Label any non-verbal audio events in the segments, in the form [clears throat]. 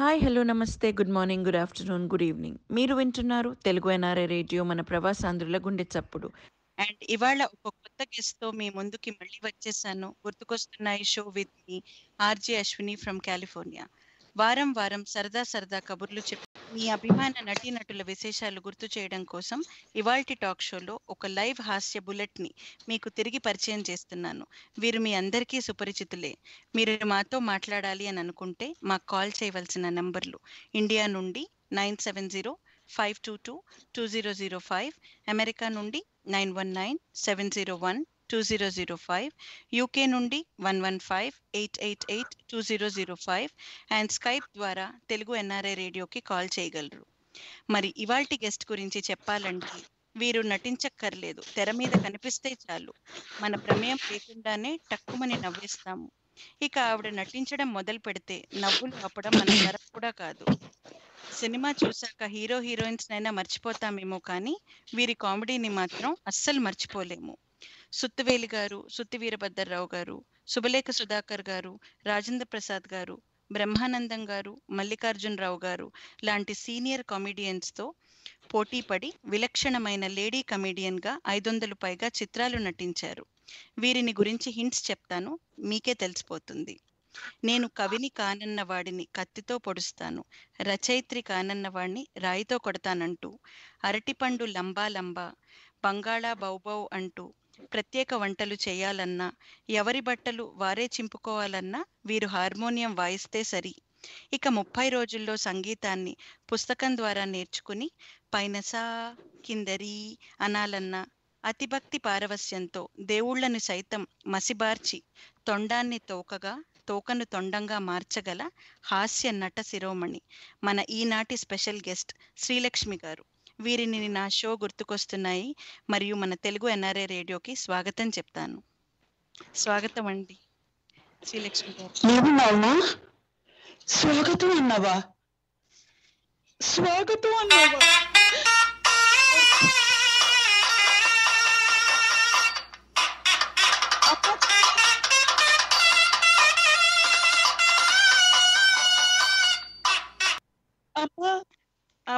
Hi hello నమస్తే good morning good afternoon good evening మీరు వింటున్నారు తెలుగు ఎన్ఆర్ఏ రేడియో మన ప్రవాసాంధ్రుల గుండె చప్పుడు అండ్ ఇవాళ ఒక కొత్త గెస్ట్తో మీ ముందుకి మళ్ళీ వచ్చేసాను గుర్తుకొస్తున్నాయి show with me RJ Ashwini from California వారం వారం సరదా సరదా కబుర్లు చెప్పి మీ అభిమాన నటీనటుల విశేషాలు గుర్తు చేయడం కోసం ఇవాల్టి టాక్ షోలో ఒక లైవ్ హాస్య ని మీకు తిరిగి పరిచయం చేస్తున్నాను వీరు మీ అందరికీ సుపరిచితులే మీరు మాతో మాట్లాడాలి అని అనుకుంటే మాకు కాల్ చేయవలసిన నంబర్లు ఇండియా నుండి nine seven zero five two two two zero zero five America నుండి nine one nine seven zero one two zero zero five UK నుండి one one five eight eight eight two zero zero five and Skype ద్వారా Telugu NRI రేడియోకి call చేయగలరు మరి ఇవాల్టి guest గురించి చెప్పాలంటే వీరు నటించక్కర్లేదు తెర మీద కనిపిస్తే చాలు మన ప్రమేయం లేకుండానే టక్కుమని నవ్విస్తాము ఇక ఆవిడ నటించడం మొదలు పెడితే నవ్వులు ఆపడం మన ధర కూడా కాదు సినిమా చూశాక హీరో హీరోయిన్స్ నైనా మర్చిపోతామేమో కానీ వీరి కామెడీని మాత్రం అస్సలు మర్చిపోలేము సుత్తివేలి గారు సుత్తి వీరభద్రరావు గారు శుభలేఖ సుధాకర్ గారు రాజేంద్ర ప్రసాద్ గారు బ్రహ్మానందం గారు మల్లికార్జునరావు గారు లాంటి సీనియర్ కామెడియన్స్తో పోటీ పడి విలక్షణమైన లేడీ కమెడియన్గా ఐదు వందలు పైగా చిత్రాలు నటించారు వీరిని గురించి హింట్స్ చెప్తాను మీకే తెలిసిపోతుంది నేను కవిని కానన్న వాడిని కత్తితో పొడుస్తాను రచయిత్రి కానన్న వాడిని రాయితో కొడతానంటూ అరటిపండు లంబా లంబా బంగాళా బౌబౌ అంటూ ప్రత్యేక వంటలు చేయాలన్నా ఎవరి బట్టలు వారే చింపుకోవాలన్నా వీరు హార్మోనియం వాయిస్తే సరి ఇక ముప్పై రోజుల్లో సంగీతాన్ని పుస్తకం ద్వారా నేర్చుకుని పైనసా కిందరి అనాలన్నా అతిభక్తి పారవస్యంతో దేవుళ్లను సైతం మసిబార్చి తొండాన్ని తోకగా తోకను తొండంగా మార్చగల హాస్య నట శిరోమణి మన ఈనాటి స్పెషల్ గెస్ట్ శ్రీలక్ష్మి గారు వీరిని నా షో గుర్తుకొస్తున్నాయి మరియు మన తెలుగు ఎన్ఆర్ఏ రేడియోకి స్వాగతం చెప్తాను స్వాగతం అండి శ్రీలక్ష్మి గారు స్వాగతం అన్నావా స్వాగతం అన్నావా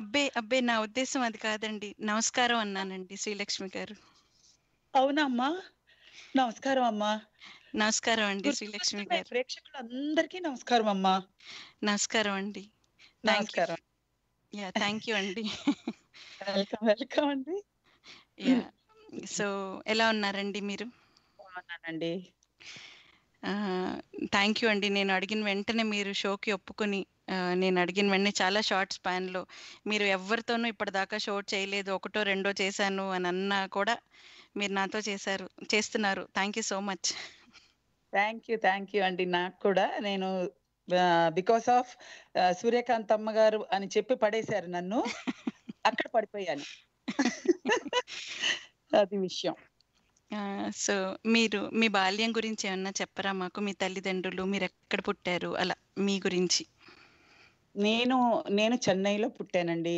అబ్బే అబ్బే నా ఉద్దేశం అది కాదండి నమస్కారం అన్నానండి శ్రీలక్ష్మి గారు అవునమ్మా నమస్కారం అమ్మా నమస్కారం అండి శ్రీలక్ష్మి గారు ప్రేక్షకులందరికీ నమస్కారం అమ్మా నమస్కారం అండి నమస్కారం యా థ్యాంక్ యూ అండి వెల్కమ్ వెల్కమ్ అండి యా సో ఎలా ఉన్నారండి మీరు బాగున్నానండి థ్యాంక్ యూ అండి నేను అడిగిన వెంటనే మీరు షోకి ఒప్పుకొని నేను అడిగిన వెంటనే చాలా షార్ట్ స్పాన్లో మీరు ఎవరితోనూ ఇప్పటిదాకా షో చేయలేదు ఒకటో రెండో చేశాను అని అన్నా కూడా మీరు నాతో చేశారు చేస్తున్నారు thank you so much thank you thank you అండి నాకు కూడా నేను బికాస్ ఆఫ్ సూర్యకాంత్ అమ్మ గారు అని చెప్పి పడేశారు నన్ను అక్కడ పడిపోయాను [laughs] అది విషయం సో మీరు మీ బాల్యం గురించి ఏమన్నా చెప్పరా మాకు మీ తల్లిదండ్రులు మీరు ఎక్కడ పుట్టారు అలా మీ గురించి నేను నేను చెన్నైలో పుట్టానండి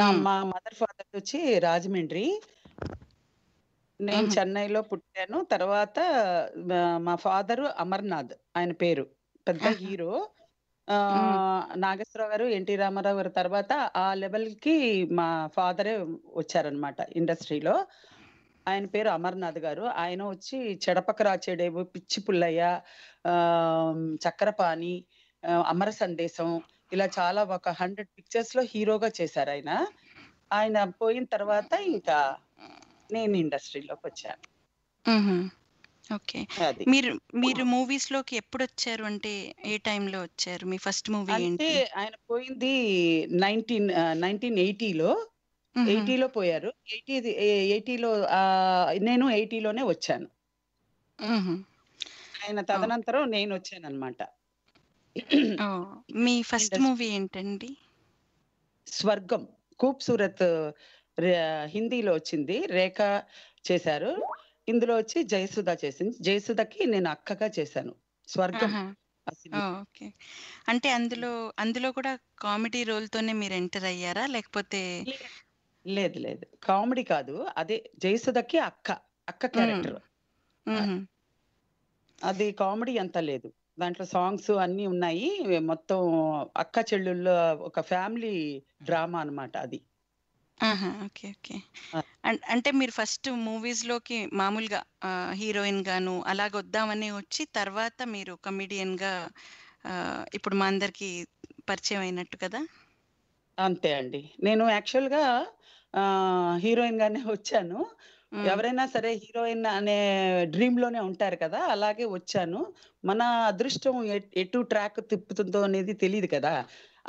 నా మా మదర్ ఫాదర్ వచ్చి రాజమండ్రి నేను చెన్నైలో పుట్టాను తర్వాత మా ఫాదర్ అమర్నాథ్ ఆయన పేరు పెద్ద హీరో నాగేశ్వరరావు గారు ఎన్టీ రామారావు గారు తర్వాత ఆ లెవెల్ కి మా ఫాదరే వచ్చారనమాట ఇండస్ట్రీలో ఆయన పేరు అమర్నాథ్ గారు ఆయన వచ్చి చెడపక రాచేడేవు పిచ్చి పుల్లయ్య చక్రపాణి అమర సందేశం ఇలా చాలా ఒక హండ్రెడ్ పిక్చర్స్ లో హీరోగా చేశారు ఆయన ఆయన పోయిన తర్వాత ఇంకా నేను ఇండస్ట్రీలోకి వచ్చాను ఓకే మీరు మీరు మూవీస్ లోకి ఎప్పుడు వచ్చారు అంటే ఏ టైంలో వచ్చారు మీ ఫస్ట్ మూవీ అంటే ఆయన పోయింది నైన్టీన్ నైన్టీన్ ఎయిటీలో ఎయిటీలో పోయారు ఎయిటీ ఎయిటీలో నేను ఎయిటీలోనే వచ్చాను ఆయన తదనంతరం నేను వచ్చాను అనమాట మీ ఫస్ట్ మూవీ ఏంటండి స్వర్గం కూప్ సూరత్ హిందీలో వచ్చింది రేఖ చేశారు ఇందులో వచ్చి జయసుధ చేసింది జయసుధకి నేను అక్కగా చేశాను స్వర్గం ఓకే అంటే అందులో అందులో కూడా కామెడీ రోల్ తోనే మీరు ఎంటర్ అయ్యారా లేకపోతే లేదు లేదు కామెడీ కాదు అదే జయసుధకి అక్క అక్క క్యారెక్టర్ అది కామెడీ అంత లేదు దాంట్లో సాంగ్స్ అన్ని ఉన్నాయి మొత్తం అక్క చెల్లెళ్ళ ఒక ఫ్యామిలీ డ్రామా అనమాట అది ఓకే ఓకే అంటే మీరు ఫస్ట్ మూవీస్ లోకి మామూలుగా హీరోయిన్ గాను అలాగ వద్దామని వచ్చి తర్వాత మీరు కమిడియన్ గా ఇప్పుడు మా అందరికి పరిచయం అయినట్టు కదా అంతే అండి నేను యాక్చువల్గా హీరోయిన్ గానే [laughs] వచ్చాను ఎవరైనా సరే హీరోయిన్ అనే డ్రీమ్ లోనే ఉంటారు కదా అలాగే వచ్చాను మన అదృష్టం ఎటు ట్రాక్ తిప్పుతుందో అనేది తెలియదు కదా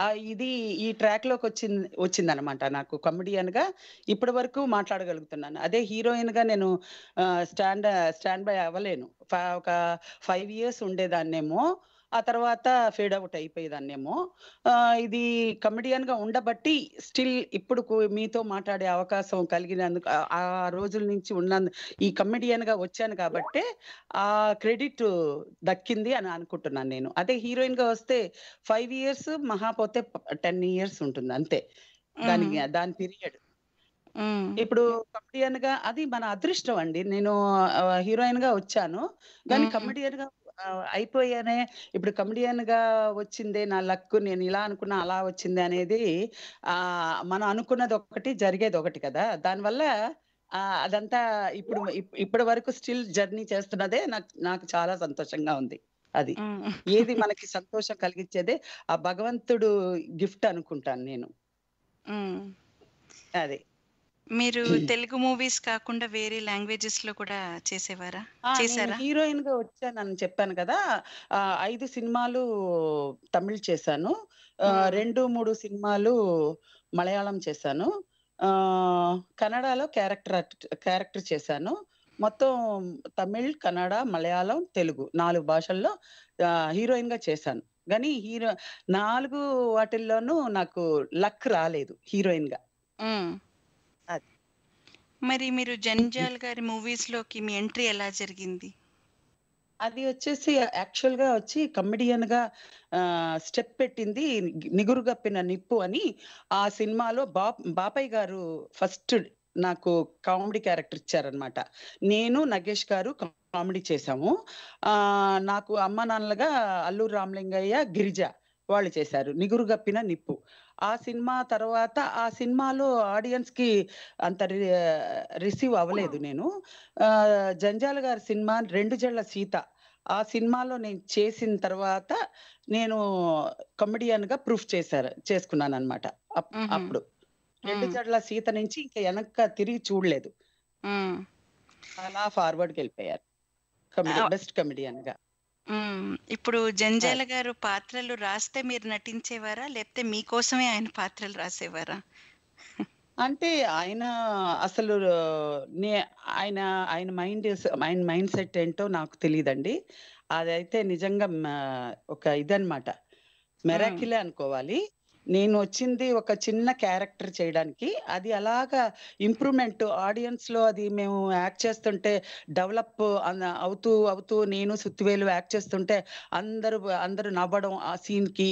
ఆ ఇది ఈ ట్రాక్ లోకి వచ్చింది అనమాట నాకు కమెడియన్ గా ఇప్పటి వరకు మాట్లాడగలుగుతున్నాను అదే హీరోయిన్ గా నేను స్టాండ్ స్టాండ్ బై అవ్వలేను ఒక ఫైవ్ ఇయర్స్ ఉండేదాన్నేమో ఆ తర్వాత ఫేడ్ అవుట్ అయిపోయేదాన్నేమో ఇది కమెడియన్ గా ఉండబట్టి స్టిల్ ఇప్పుడు మీతో మాట్లాడే అవకాశం కలిగినందుకు ఆ రోజుల నుంచి ఉన్న ఈ కమెడియన్ గా వచ్చాను కాబట్టి ఆ క్రెడిట్ దక్కింది అని అనుకుంటున్నాను నేను అదే హీరోయిన్ గా వస్తే ఫైవ్ ఇయర్స్ మహా పోతే టెన్ ఇయర్స్ ఉంటుంది అంతే దాని దాని పీరియడ్ ఇప్పుడు కమెడియన్ గా అది మన అదృష్టం అండి నేను హీరోయిన్ గా వచ్చాను కానీ కమెడియన్ గా అయిపోయానే ఇప్పుడు కమెడియన్ గా వచ్చిందే నా లక్ నేను ఇలా అనుకున్నా అలా వచ్చింది అనేది ఆ మనం అనుకున్నది ఒకటి జరిగేది ఒకటి కదా దానివల్ల అదంతా ఇప్పుడు ఇప్పటి వరకు స్టిల్ జర్నీ చేస్తున్నదే నాకు నాకు చాలా సంతోషంగా ఉంది అది ఏది మనకి సంతోషం కలిగించేదే ఆ భగవంతుడు గిఫ్ట్ అనుకుంటాను నేను అది మీరు తెలుగు మూవీస్ కాకుండా వేరే లాంగ్వేజెస్ లో కూడా చేసేవారా చేశారా హీరోయిన్ గా వచ్చానని చెప్పాను కదా ఐదు సినిమాలు తమిళ్ చేశాను రెండు మూడు సినిమాలు మలయాళం చేశాను కన్నడలో క్యారెక్టర్ క్యారెక్టర్ చేశాను మొత్తం తమిళ్ కన్నడ మలయాళం తెలుగు నాలుగు భాషల్లో హీరోయిన్ గా చేశాను కానీ హీరో నాలుగు వాటిల్లోనూ నాకు లక్ రాలేదు హీరోయిన్ గా మరి మీరు జంజాల్ గారి మూవీస్ లోకి మీ ఎంట్రీ ఎలా జరిగింది అది వచ్చేసి యాక్చువల్ గా వచ్చి కమెడియన్ గా స్టెప్ పెట్టింది నిగురుగప్పిన నిప్పు అని ఆ సినిమాలో బాపయ్య బాపాయ్ గారు ఫస్ట్ నాకు కామెడీ క్యారెక్టర్ ఇచ్చారనమాట నేను నగేష్ గారు కామెడీ చేశాము ఆ నాకు అమ్మ నాన్నలుగా అల్లూరు రామలింగయ్య గిరిజ వాళ్ళు చేశారు నిగురుగప్పిన నిప్పు ఆ సినిమా తర్వాత ఆ సినిమాలో ఆడియన్స్ కి అంత రిసీవ్ అవ్వలేదు నేను జంజాల గారి సినిమా రెండు జళ్ళ సీత ఆ సినిమాలో నేను చేసిన తర్వాత నేను కమెడియన్ గా ప్రూఫ్ చేశారు చేసుకున్నాను అనమాట అప్పుడు రెండు జడ్ల సీత నుంచి ఇంకా వెనక తిరిగి చూడలేదు అలా ఫార్వర్డ్కి వెళ్ళిపోయారు బెస్ట్ కమెడియన్ గా ఇప్పుడు జంజాల గారు పాత్రలు రాస్తే మీరు నటించేవారా? లేపోతే మీకోసమే ఆయన పాత్రలు రాసేవారా? అంటే ఆయన అసలు నే ఆయన ఆయన మైండ్ ఆయన మైండ్ సెట్ ఏంటో నాకు తెలియదండి అదైతే నిజంగా ఒక ఇదనమాట. మెరాకిలే అనుకోవాలి. నేను వచ్చింది ఒక చిన్న క్యారెక్టర్ చేయడానికి అది అలాగ ఇంప్రూవ్మెంట్ ఆడియన్స్లో అది మేము యాక్ట్ చేస్తుంటే డెవలప్ అవుతూ అవుతూ నేను సుత్తివేలు యాక్ట్ చేస్తుంటే అందరూ అందరూ నవ్వడం ఆ సీన్కి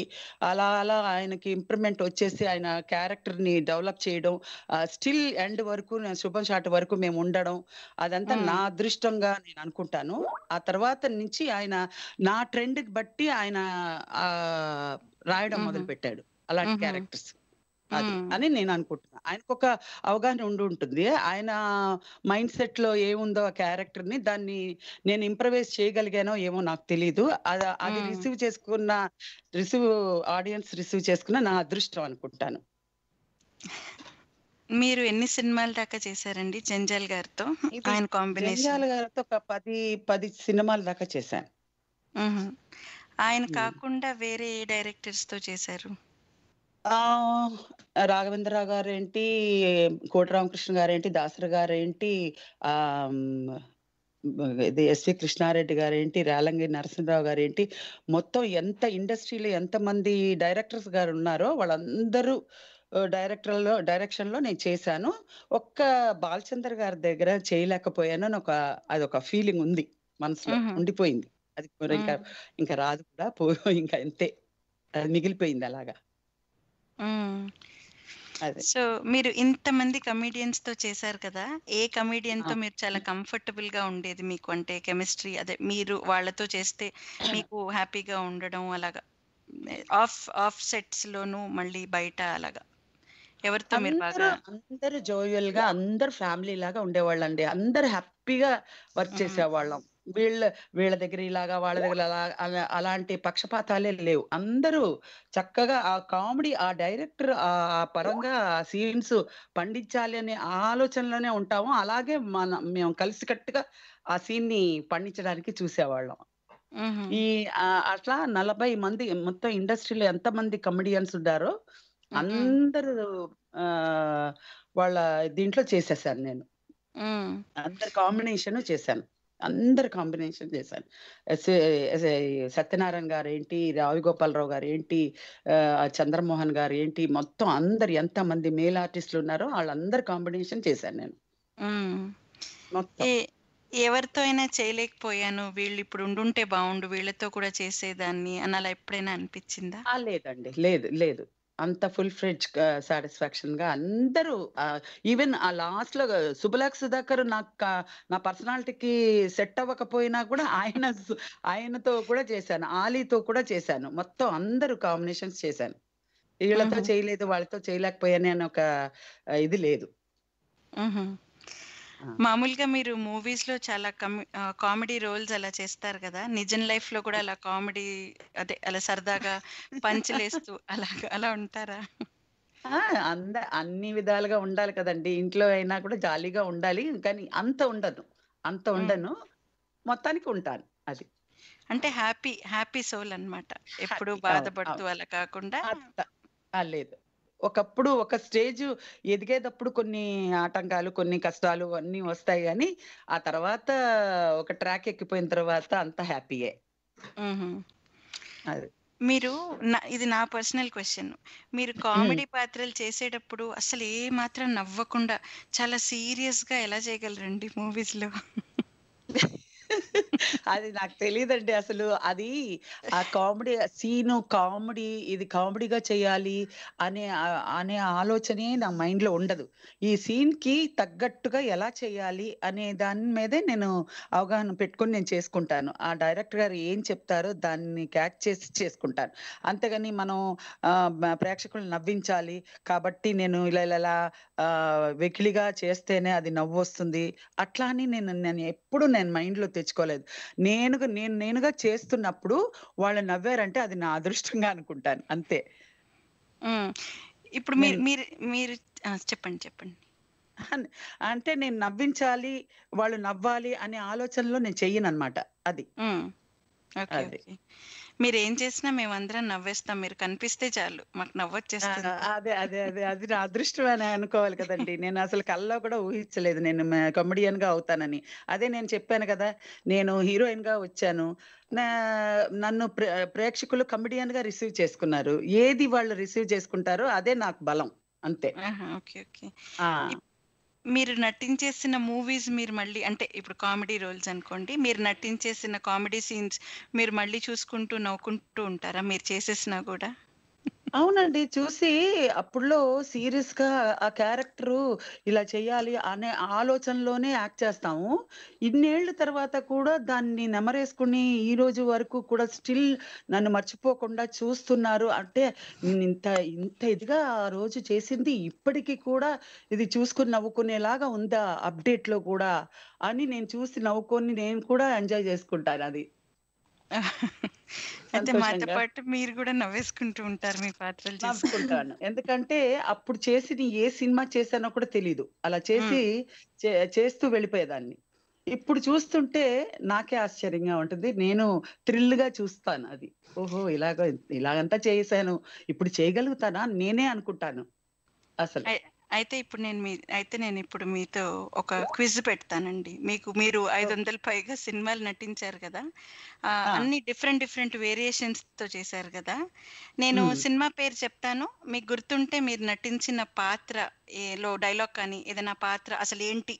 అలా అలా ఆయనకి ఇంప్రూవ్మెంట్ వచ్చేసి ఆయన క్యారెక్టర్ని డెవలప్ చేయడం స్టిల్ ఎండ్ వరకు శుభం షాట్ వరకు మేము ఉండడం అదంతా నా అదృష్టంగా నేను అనుకుంటాను ఆ తర్వాత నుంచి ఆయన నా ట్రెండ్కి బట్టి ఆయన రాయడం మొదలు పెట్టాడు అలాంటి క్యారెక్టర్స్ అది అని నేను అనుకుంటున్నా ఆయనకు ఒక అవగాహన ఉండి ఉంటుంది ఆయన మైండ్ సెట్ లో ఏముందో ఆ క్యారెక్టర్ ని దాన్ని నేను ఇంప్రవైజ్ చేయగలిగానో ఏమో నాకు తెలియదు అది రిసీవ్ చేసుకున్న రిసీవ్ ఆడియన్స్ రిసీవ్ చేసుకున్న నా అదృష్టం అనుకుంటాను మీరు ఎన్ని సినిమాల దాకా చేశారండి జంజాల్ గారితో ఆయన కాంబినేషన్ జంజాల్ గారితో ఒక పది పది సినిమాల దాకా చేశాను ఆయన కాకుండా వేరే ఏ డైరెక్టర్స్ తో చేశారు రాఘవేంద్ర గారేంటి కోటరామకృష్ణ గారేంటి దాసరి గారేంటి ఆ ఇది ఎస్వి కృష్ణారెడ్డి గారేంటి రేలంగి నరసింహరావు గారేంటి మొత్తం ఎంత ఇండస్ట్రీలో ఎంతమంది డైరెక్టర్స్ గారు ఉన్నారో వాళ్ళందరూ డైరెక్టర్లో డైరెక్షన్లో నేను చేశాను ఒక్క బాలచందర్ గారి దగ్గర చేయలేకపోయాను అని ఒక అది ఒక ఫీలింగ్ ఉంది మనసులో ఉండిపోయింది అది ఇంకా ఇంకా రాదు కూడా పో ఇంకా అంతే అది మిగిలిపోయింది అలాగా సో మీరు ఇంత మంది కమిడియన్స్ తో చేశారు కదా ఏ కమిడియన్ తో మీరు చాలా కంఫర్టబుల్ గా ఉండేది మీకు అంటే కెమిస్ట్రీ అదే మీరు వాళ్ళతో చేస్తే మీకు హ్యాపీగా ఉండడం అలాగా ఆఫ్ ఆఫ్ సెట్స్ లోను మళ్ళీ బయట అలాగా ఎవరితో మీరు బాగా అందరు జోయల్ గా అందరు ఫ్యామిలీ లాగా ఉండేవాళ్ళండి అందరు హ్యాపీగా వర్క్ చేసేవాళ్ళం వీళ్ళ వీళ్ళ దగ్గర ఇలాగా వాళ్ళ దగ్గర అలా అలాంటి పక్షపాతాలే లేవు అందరూ చక్కగా ఆ కామెడీ ఆ డైరెక్టర్ ఆ పరంగా సీన్స్ పండించాలి అనే ఆలోచనలోనే ఉంటాము అలాగే మన మేము కలిసికట్టుగా ఆ సీన్ ని పండించడానికి చూసేవాళ్ళం ఈ అట్లా నలభై మంది మొత్తం ఇండస్ట్రీలో ఎంత మంది కమెడియన్స్ ఉన్నారో అందరూ వాళ్ళ దీంట్లో చేసేసాను నేను అందరు కాంబినేషన్ చేశాను అందరు కాంబినేషన్ చేశాను సత్యనారాయణ గారు ఏంటి రావి గోపాలరావు గారు ఏంటి చంద్రమోహన్ గారు ఏంటి మొత్తం అందరు ఎంత మంది మేల్ ఆర్టిస్టులు ఉన్నారో వాళ్ళందరు కాంబినేషన్ చేశాను నేను మొత్తం ఎవరితో అయినా చేయలేకపోయాను వీళ్ళు ఇప్పుడు ఉండుంటే బాగుండు వీళ్ళతో కూడా చేసేదాన్ని అని అలా ఎప్పుడైనా అనిపించిందా లేదండి లేదు లేదు అంత ఫుల్ ఫ్రిడ్జ్ సాటిస్ఫాక్షన్ గా అందరూ ఈవెన్ ఆ లాస్ట్ లో శుభలక్ష సుధాకర్ నాకు నా పర్సనాలిటీకి సెట్ అవ్వకపోయినా కూడా ఆయన ఆయనతో కూడా చేశాను ఆలీతో కూడా చేశాను మొత్తం అందరూ కాంబినేషన్స్ చేశాను వీళ్ళతో చేయలేదు వాళ్ళతో చేయలేకపోయాను అని ఒక ఇది లేదు మామూలుగా మీరు మూవీస్ లో చాలా కామెడీ రోల్స్ అలా చేస్తారు కదా నిజం లైఫ్ లో కూడా అలా కామెడీ అదే అలా సరదాగా పంచలేస్తూ [laughs] అలా అలా ఉంటారా అంద అన్ని విధాలుగా ఉండాలి కదండి ఇంట్లో అయినా కూడా జాలీగా ఉండాలి కానీ అంత ఉండను అంత ఉండను మొత్తానికి ఉంటాను అది అంటే హ్యాపీ హ్యాపీ సోల్ అనమాట ఎప్పుడు బాధపడుతూ అలా కాకుండా లేదు ఒకప్పుడు ఒక స్టేజ్ ఎదిగేటప్పుడు కొన్ని ఆటంకాలు కొన్ని కష్టాలు అన్నీ వస్తాయి కానీ ఆ తర్వాత ఒక ట్రాక్ ఎక్కిపోయిన తర్వాత అంత హ్యాపీయే అది మీరు ఇది నా పర్సనల్ క్వశ్చన్ మీరు కామెడీ పాత్రలు చేసేటప్పుడు అసలు ఏ మాత్రం నవ్వకుండా చాలా సీరియస్ గా ఎలా చేయగలరండి మూవీస్ లో అది నాకు తెలియదండి అసలు అది ఆ కామెడీ సీను కామెడీ ఇది కామెడీగా చేయాలి అనే అనే ఆలోచనే నా మైండ్ లో ఉండదు ఈ సీన్ కి తగ్గట్టుగా ఎలా చేయాలి అనే దాని మీదే నేను అవగాహన పెట్టుకుని నేను చేసుకుంటాను ఆ డైరెక్టర్ గారు ఏం చెప్తారో దాన్ని క్యాచ్ చేసి చేసుకుంటాను అంతేగాని మనం ప్రేక్షకులు నవ్వించాలి కాబట్టి నేను ఇలా ఇలా వెకిలిగా చేస్తేనే అది నవ్వు వస్తుంది అట్లా అని నేను నేను ఎప్పుడు నేను మైండ్ లో తెచ్చుకోలేదు లేదు నేను నేను నేనుగా చేస్తున్నప్పుడు వాళ్ళు నవ్వారంటే అది నా అదృష్టంగా అనుకుంటాను అంతే ఇప్పుడు మీరు మీరు మీరు చెప్పండి చెప్పండి అంటే నేను నవ్వించాలి వాళ్ళు నవ్వాలి అనే ఆలోచనలో నేను చెయ్యను అనమాట అది మీరు ఏం చేసినా మేమందరం నవ్వేస్తాం మీరు కనిపిస్తే చాలు మాకు నవ్వొచ్చేస్తాను అదే అదే అదే అది నా అదృష్టం అని అనుకోవాలి కదండి నేను అసలు కల్లో కూడా ఊహించలేదు నేను కమెడియన్ గా అవుతానని అదే నేను చెప్పాను కదా నేను హీరోయిన్ గా వచ్చాను నన్ను ప్రేక్షకులు కమెడియన్ గా రిసీవ్ చేసుకున్నారు ఏది వాళ్ళు రిసీవ్ చేసుకుంటారో అదే నాకు బలం అంతే ఓకే ఓకే మీరు నటించేసిన మూవీస్ మీరు మళ్ళీ అంటే ఇప్పుడు కామెడీ రోల్స్ అనుకోండి మీరు నటించేసిన కామెడీ సీన్స్ మీరు మళ్ళీ చూసుకుంటూ నవ్వుకుంటూ ఉంటారా మీరు చేసేసినా కూడా అవునండి చూసి అప్పుడులో సీరియస్ గా ఆ క్యారెక్టర్ ఇలా చేయాలి అనే ఆలోచనలోనే యాక్ట్ చేస్తాము ఇన్నేళ్ల తర్వాత కూడా దాన్ని నెమరేసుకుని ఈ రోజు వరకు కూడా స్టిల్ నన్ను మర్చిపోకుండా చూస్తున్నారు అంటే నేను ఇంత ఇంత ఇదిగా ఆ రోజు చేసింది ఇప్పటికీ కూడా ఇది చూసుకుని నవ్వుకునేలాగా ఉందా అప్డేట్ లో కూడా అని నేను చూసి నవ్వుకొని నేను కూడా ఎంజాయ్ చేసుకుంటాను అది [laughs] అయితే మాతో పాటు మీరు కూడా నవ్వేసుకుంటూ ఉంటారు మీ పాత్రలు ఎందుకంటే అప్పుడు చేసి ఏ సినిమా చేశానో కూడా తెలియదు అలా చేసి చేస్తూ వెళ్ళిపోయేదాన్ని ఇప్పుడు చూస్తుంటే నాకే ఆశ్చర్యంగా ఉంటుంది నేను థ్రిల్ గా చూస్తాను అది ఓహో ఇలాగ ఇలాగంతా చేశాను ఇప్పుడు చేయగలుగుతానా నేనే అనుకుంటాను అసలు అయితే ఇప్పుడు నేను మీ అయితే నేను ఇప్పుడు మీతో ఒక క్విజ్ పెడతానండి మీకు మీరు ఐదు వందల పైగా సినిమాలు నటించారు కదా ah. అన్ని డిఫరెంట్ డిఫరెంట్ వేరియేషన్స్ తో చేశారు కదా నేను hmm. సినిమా పేరు చెప్తాను మీకు గుర్తుంటే మీరు నటించిన పాత్ర లో డైలాగ్ కానీ ఏదైనా పాత్ర అసలు ఏంటి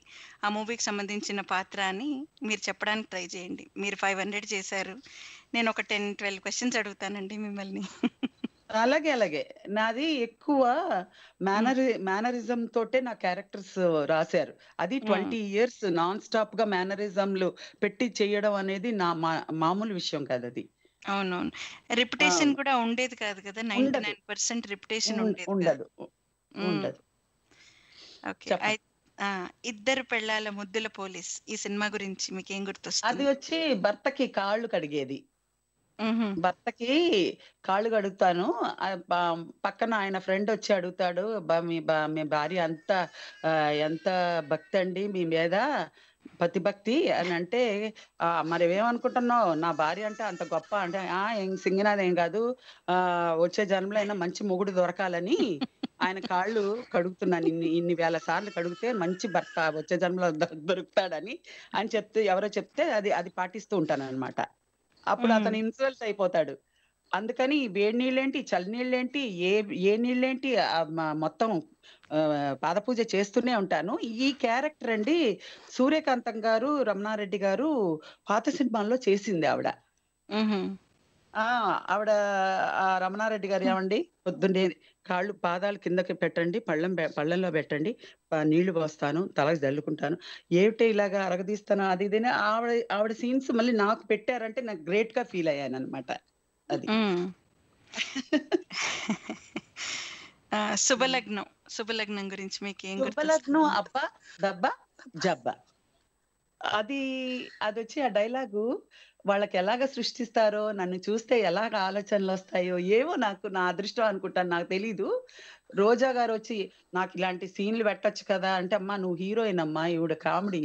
ఆ మూవీకి సంబంధించిన పాత్ర అని మీరు చెప్పడానికి ట్రై చేయండి మీరు ఫైవ్ హండ్రెడ్ చేశారు నేను ఒక టెన్ ట్వెల్వ్ క్వశ్చన్స్ అడుగుతానండి మిమ్మల్ని అలాగే అలాగే నాది ఎక్కువ మేనరి మేనరిజం తోటే నా క్యారెక్టర్స్ రాశారు అది ట్వంటీ ఇయర్స్ నాన్ స్టాప్ గా మేనరిజంలు పెట్టి చేయడం అనేది నా మామూలు విషయం కాదు అది అవునవును రిపిటేషన్ కూడా ఉండేది కాదు కదా నైన్టీ నైన్ పర్సెంట్ రిపిటేషన్ ఉండేది ఉండదు ఉండదు ఇద్దరు పెళ్ళాల ముద్దుల పోలీస్ ఈ సినిమా గురించి మీకేం గుర్తొస్తుంది అది వచ్చి భర్తకి కాళ్ళు కడిగేది భర్తకి కాళ్ళు కడుగుతాను పక్కన ఆయన ఫ్రెండ్ వచ్చి అడుగుతాడు మీ మీ భార్య అంత ఎంత భక్తి అండి మీ మీద ప్రతిభక్తి అని అంటే మరి ఏమనుకుంటున్నావు నా భార్య అంటే అంత గొప్ప అంటే ఆ ఏం ఏం కాదు ఆ వచ్చే జన్మలో అయినా మంచి మొగుడు దొరకాలని ఆయన కాళ్ళు కడుగుతున్నాను ఇన్ని ఇన్ని వేల సార్లు కడిగితే మంచి భర్త వచ్చే జన్మలో దొరుకుతాడని అని చెప్తే ఎవరో చెప్తే అది అది పాటిస్తూ ఉంటాను అనమాట అప్పుడు అతను ఇన్సల్ట్ అయిపోతాడు అందుకని వేడి నీళ్ళేంటి చలి నీళ్ళేంటి ఏ ఏ నీళ్ళేంటి మొత్తం పాదపూజ చేస్తూనే ఉంటాను ఈ క్యారెక్టర్ అండి సూర్యకాంతం గారు రమణారెడ్డి గారు పాత సినిమాల్లో చేసింది ఆవిడ ఆవిడ ఆ రమణారెడ్డి గారు ఏమండి పొద్దున్నే కాళ్ళు పాదాలు కిందకి పెట్టండి పళ్ళం పళ్ళెంలో పెట్టండి నీళ్లు పోస్తాను తలకి జల్లుకుంటాను ఏమిటే ఇలాగా అరగదీస్తాను అది ఇది ఆవిడ ఆవిడ సీన్స్ మళ్ళీ నాకు పెట్టారంటే నాకు గ్రేట్ గా ఫీల్ అయ్యాను అనమాట అది [laughs] శుభలగ్నం శుభలగ్నం గురించి మీకు ఏం శుభలగ్నం అబ్బ దబ్బ జబ్బ అది అది వచ్చి ఆ డైలాగు వాళ్ళకి ఎలాగ సృష్టిస్తారో నన్ను చూస్తే ఎలాగ ఆలోచనలు వస్తాయో ఏమో నాకు నా అదృష్టం అనుకుంటాను నాకు తెలీదు రోజా గారు వచ్చి నాకు ఇలాంటి సీన్లు పెట్టచ్చు కదా అంటే అమ్మా నువ్వు హీరోయిన్ అమ్మా ఈవిడ కామెడీ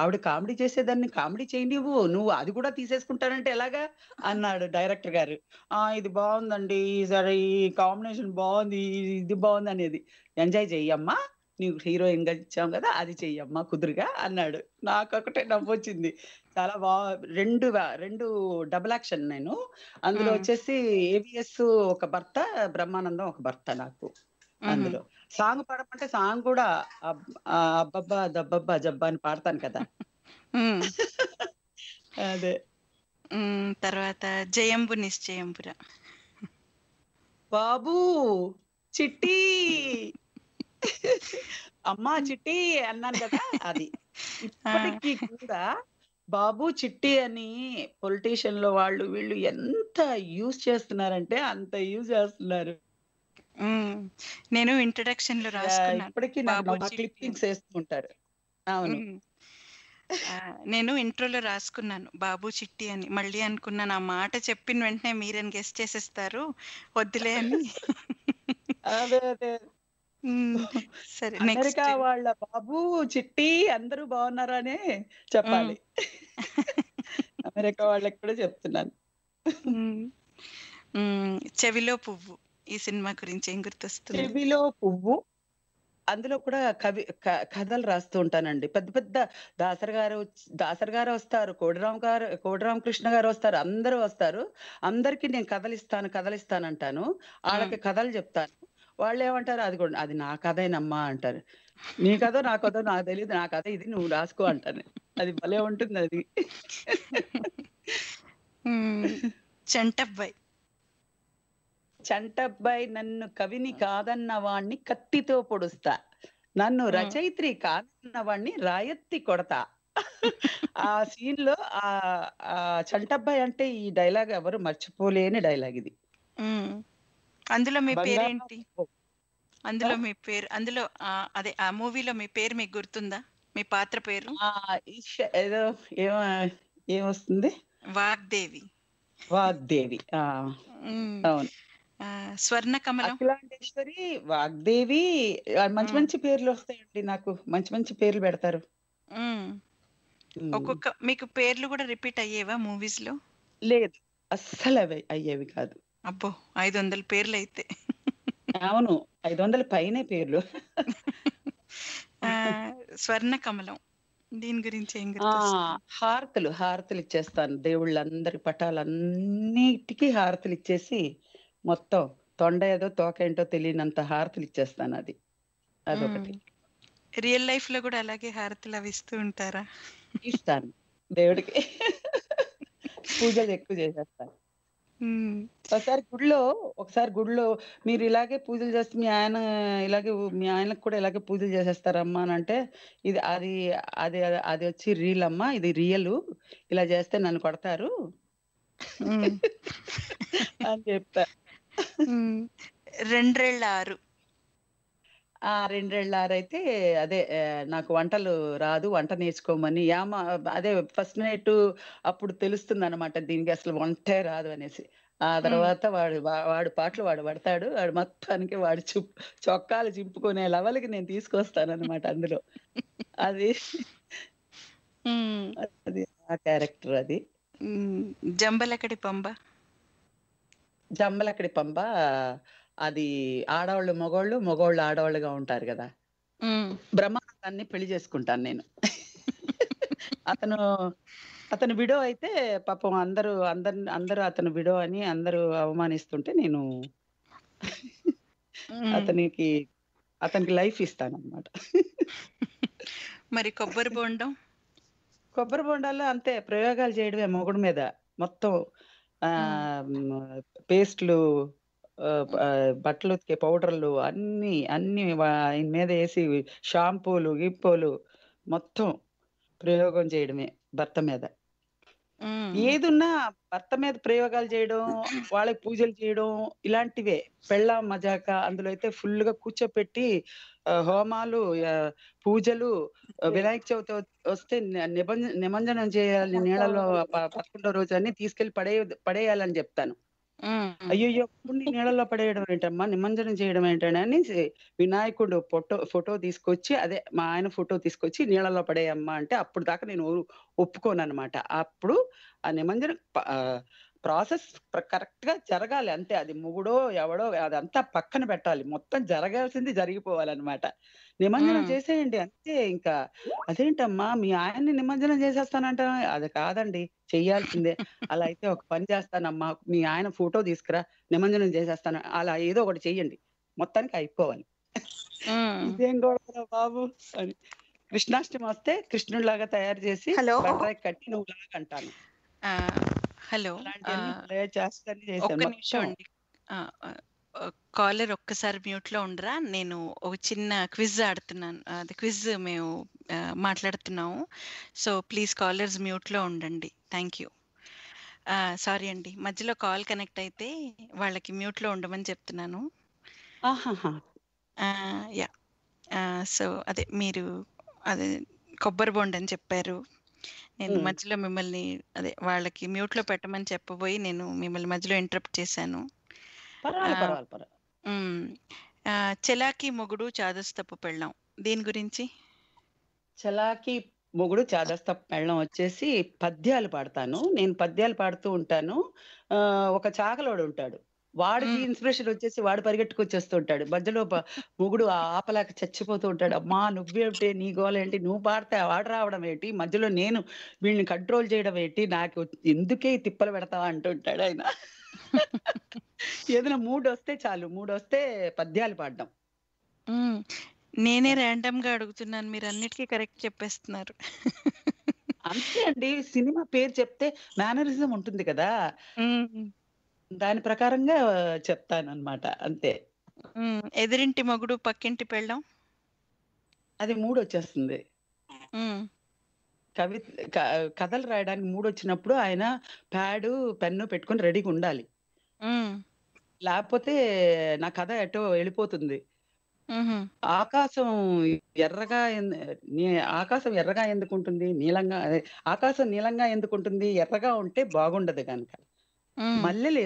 ఆవిడ కామెడీ చేసేదాన్ని కామెడీ చేయనివ్వు నువ్వు అది కూడా తీసేసుకుంటానంటే ఎలాగా అన్నాడు డైరెక్టర్ గారు ఆ ఇది బాగుందండి సరే ఈ కాంబినేషన్ బాగుంది ఇది బాగుంది అనేది ఎంజాయ్ చెయ్యమ్మా నీకు హీరోయిన్ గా ఇచ్చాం కదా అది చెయ్యమ్మా కుదురుగా అన్నాడు నాకు ఒకటే నవ్వొచ్చింది చాలా బా రెండు రెండు డబుల్ యాక్షన్ నేను అందులో వచ్చేసి ఏబిఎస్ ఒక భర్త బ్రహ్మానందం ఒక భర్త నాకు అందులో సాంగ్ పాడమంటే సాంగ్ కూడా అబ్బబ్బా దబ్బబ్బా జబ్బా అని పాడతాను కదా అదే తర్వాత జయంబు నిశ్చయంపుర బాబు చిట్టి అమ్మా చిట్టి అన్నాను కదా అది ఇప్పటికీ కూడా బాబు చిట్టి అని లో వాళ్ళు వీళ్ళు ఎంత యూజ్ చేస్తున్నారంటే అంత యూజ్ చేస్తున్నారు నేను ఇంట్రడక్షన్ లో రాసుకున్నాను అవును నేను ఇంట్రోలో రాసుకున్నాను బాబు చిట్టి అని మళ్ళీ అనుకున్నాను ఆ మాట చెప్పిన వెంటనే మీరని గెస్ట్ చేసేస్తారు వద్దులే అని [laughs] అదే అదే సరే అమెరికా వాళ్ళ బాబు చిట్టి అందరూ బాగున్నారనే చెప్పాలి అమెరికా వాళ్ళకి కూడా చెప్తున్నాను చెవిలో పువ్వు ఈ సినిమా గురించి ఏం గుర్తొస్తుంది చెవిలో పువ్వు అందులో కూడా కవి కథలు రాస్తూ ఉంటానండి పెద్ద పెద్ద దాసర్ గారు దాసర్ గారు వస్తారు కోడిరామ్ గారు కోడిరామ్ కృష్ణ గారు వస్తారు అందరూ వస్తారు అందరికి నేను కథలు ఇస్తాను కథలు ఇస్తానంటాను వాళ్ళకి కథలు చెప్తాను వాళ్ళు ఏమంటారు అది కూడా అది నా కథేనమ్మా అంటారు నీ కథ నా కథ నాకు తెలియదు నా కథ ఇది నువ్వు రాసుకో అంటాను అది భలే ఉంటుంది అది చెంటబ్బాయి చంటబ్బాయి నన్ను కవిని కాదన్న వాణ్ణి కత్తితో పొడుస్తా నన్ను రచయిత్రి కాదన్న వాణ్ణి రాయత్తి కొడతా ఆ సీన్ లో ఆ చంటబ్బాయి అంటే ఈ డైలాగ్ ఎవరు మర్చిపోలేని డైలాగ్ ఇది అందులో మీ పేరేంటి అందులో మీ పేరు అందులో అదే ఆ మూవీలో మీ పేరు మీకు గుర్తుందా మీ పాత్ర పేరు ఏదో ఏమొస్తుంది వాగ్దేవి వాగ్దేవి అవును స్వర్ణ కమలం అఖిలాండేశ్వరి వాగ్దేవి మంచి మంచి పేర్లు వస్తాయండి నాకు మంచి మంచి పేర్లు పెడతారు ఒక్కొక్క మీకు పేర్లు కూడా రిపీట్ అయ్యేవా మూవీస్ లో లేదు అస్సలు అవి అయ్యేవి కాదు అబ్బో ఐదు వందల పేర్లు అయితే అవును ఐదు వందల పైనే పేర్లు స్వర్ణ కమలం దీని గురించి ఏం హారతులు హారతులు ఇచ్చేస్తాను దేవుళ్ళందరి పటాలన్నిటికీ హారతులు ఇచ్చేసి మొత్తం తొండ ఏదో తోక ఏంటో తెలియనంత హారతులు ఇచ్చేస్తాను అది అదొకటి రియల్ లైఫ్ లో కూడా అలాగే హారతులు అవి ఇస్తూ ఉంటారా ఇస్తాను దేవుడికి [laughs] పూజలు ఎక్కువ చేసేస్తాను ఒకసారి గుడిలో ఒకసారి గుడిలో మీరు ఇలాగే పూజలు చేస్తే మీ ఆయన ఇలాగే మీ ఆయనకు కూడా ఇలాగే పూజలు చేసేస్తారమ్మా అని అంటే ఇది అది అది అది వచ్చి రియల్ అమ్మా ఇది రియల్ ఇలా చేస్తే నన్ను కొడతారు [laughs] అని చెప్తా రెండేళ్ళ ఆరు రెండేళ్ళారైతే అదే నాకు వంటలు రాదు వంట నేర్చుకోమని యామ అదే ఫస్ట్ నైట్ అప్పుడు తెలుస్తుంది అనమాట దీనికి అసలు వంటే రాదు అనేసి ఆ తర్వాత వాడు వాడు పాటలు వాడు పడతాడు వాడు మొత్తానికి వాడు చు చొక్కాలు చింపుకునే లెవెల్కి నేను తీసుకొస్తాను అనమాట అందులో అది అది ఆ క్యారెక్టర్ అది జంబలకడి పంబ జంబలకడి పంబ అది ఆడవాళ్ళు మగవాళ్ళు మగవాళ్ళు ఆడవాళ్ళుగా ఉంటారు కదా బ్రహ్మానందాన్ని పెళ్లి చేసుకుంటాను నేను [laughs] అతను అతను విడో అయితే పాపం అందరూ అందరు అందరూ అతను విడో అని అందరూ అవమానిస్తుంటే నేను అతనికి అతనికి లైఫ్ ఇస్తాను అనమాట మరి కొబ్బరి బోండం కొబ్బరి బోండాల్లో అంతే ప్రయోగాలు చేయడమే మొగుడు మీద మొత్తం పేస్ట్లు బట్టలు ఉతికే పౌడర్లు అన్ని అన్ని ఆయన మీద వేసి షాంపూలు గిప్పోలు మొత్తం ప్రయోగం చేయడమే భర్త మీద ఏదున్నా భర్త మీద ప్రయోగాలు చేయడం [clears throat] వాళ్ళకి పూజలు చేయడం ఇలాంటివే పెళ్ళ మజాక అందులో అయితే ఫుల్ గా కూర్చోపెట్టి హోమాలు పూజలు వినాయక చవితి వస్తే నిబంధ నిమజ్జనం చేయాలి నీళ్ళలో పదకొండో రోజు అన్ని తీసుకెళ్లి పడే పడేయాలని చెప్తాను అయ్యయ్యో! పువ్వుని పడేయడం ఏంటమ్మా, నిమజ్జనం చేయడం ఏంటని అని వినాయకుడు ఫోటో ఫోటో తీసుకొచ్చి అదే మా ఆయన ఫోటో తీసుకొచ్చి నీళ్ళలో పడేయమ్మా అంటే అప్పుడు దాకా నేను ఒప్పుకోను అనమాట అప్పుడు ఆ నిమజ్జనం ప్రాసెస్ కరెక్ట్ గా జరగాలి అంతే అది మొగుడో ఎవడో అదంతా పక్కన పెట్టాలి మొత్తం జరగాల్సింది జరిగిపోవాలన్నమాట నిమజ్జనం చేసేయండి అంతే ఇంకా అదేంటమ్మా మీ ఆయన్ని నిమజ్జనం చేసేస్తానంట అది కాదండి చెయ్యాల్సిందే అలా అయితే ఒక పని చేస్తానమ్మా మీ ఆయన ఫోటో తీసుకురా నిమజ్జనం చేసేస్తాను అలా ఏదో ఒకటి చెయ్యండి మొత్తానికి అయిపోవాలి ఇదేం గొడవ బాబు అని కృష్ణాష్టమి వస్తే కృష్ణుడిలాగా తయారు చేసి కట్టి నువ్వు లాగా అంటాను హలో ఒక్క నిమిషం అండి కాలర్ ఒక్కసారి మ్యూట్ లో ఉండరా నేను ఒక చిన్న క్విజ్ ఆడుతున్నాను అది క్విజ్ మేము మాట్లాడుతున్నాము సో ప్లీజ్ కాలర్స్ మ్యూట్ లో ఉండండి థ్యాంక్ యూ సారీ అండి మధ్యలో కాల్ కనెక్ట్ అయితే వాళ్ళకి మ్యూట్ లో ఉండమని చెప్తున్నాను యా సో అదే మీరు అదే కొబ్బరి బొండ అని చెప్పారు నేను మధ్యలో మిమ్మల్ని అదే వాళ్ళకి మ్యూట్ లో పెట్టమని చెప్పబోయి నేను మిమ్మల్ని మధ్యలో ఇంటరప్ట్ చేశాను చలాకి మొగుడు తప్పు పెళ్ళం దీని గురించి చలాకి మొగుడు చాదస్తపు పెళ్ళం వచ్చేసి పద్యాలు పాడతాను నేను పద్యాలు పాడుతూ ఉంటాను ఒక చాకలోడు ఉంటాడు వాడికి ఇన్స్పిరేషన్ వచ్చేసి వాడు పరిగెట్టుకొచ్చి ఉంటాడు మధ్యలో మొగుడు ఆపలేక చచ్చిపోతూ ఉంటాడు అమ్మా నువ్వేమిటి నీ గోలేంటి నువ్వు పాడితే వాడు రావడం ఏంటి మధ్యలో నేను వీళ్ళని కంట్రోల్ చేయడం ఏంటి నాకు ఎందుకే తిప్పలు పెడతావా ఉంటాడు ఆయన ఏదైనా మూడు వస్తే చాలు మూడు వస్తే పద్యాలు పాడడం నేనే ర్యాండమ్ గా అడుగుతున్నాను మీరు అన్నిటికీ కరెక్ట్ చెప్పేస్తున్నారు అంతే అండి సినిమా పేరు చెప్తే మేనరిజం ఉంటుంది కదా దాని ప్రకారంగా చెప్తాను అనమాట అంతే ఎదురింటి ఎదిరింటి మగుడు పక్కింటి పెళ్ళం అది మూడు వచ్చేస్తుంది కవి కథలు రాయడానికి మూడు వచ్చినప్పుడు ఆయన ప్యాడు పెన్ను పెట్టుకొని రెడీగా ఉండాలి లేకపోతే నా కథ ఎటో వెళ్ళిపోతుంది ఆకాశం ఎర్రగా నీ ఆకాశం ఎర్రగా ఎందుకుంటుంది నీలంగా ఆకాశం నీలంగా ఎందుకుంటుంది ఎర్రగా ఉంటే బాగుండదు కనుక మల్లెలు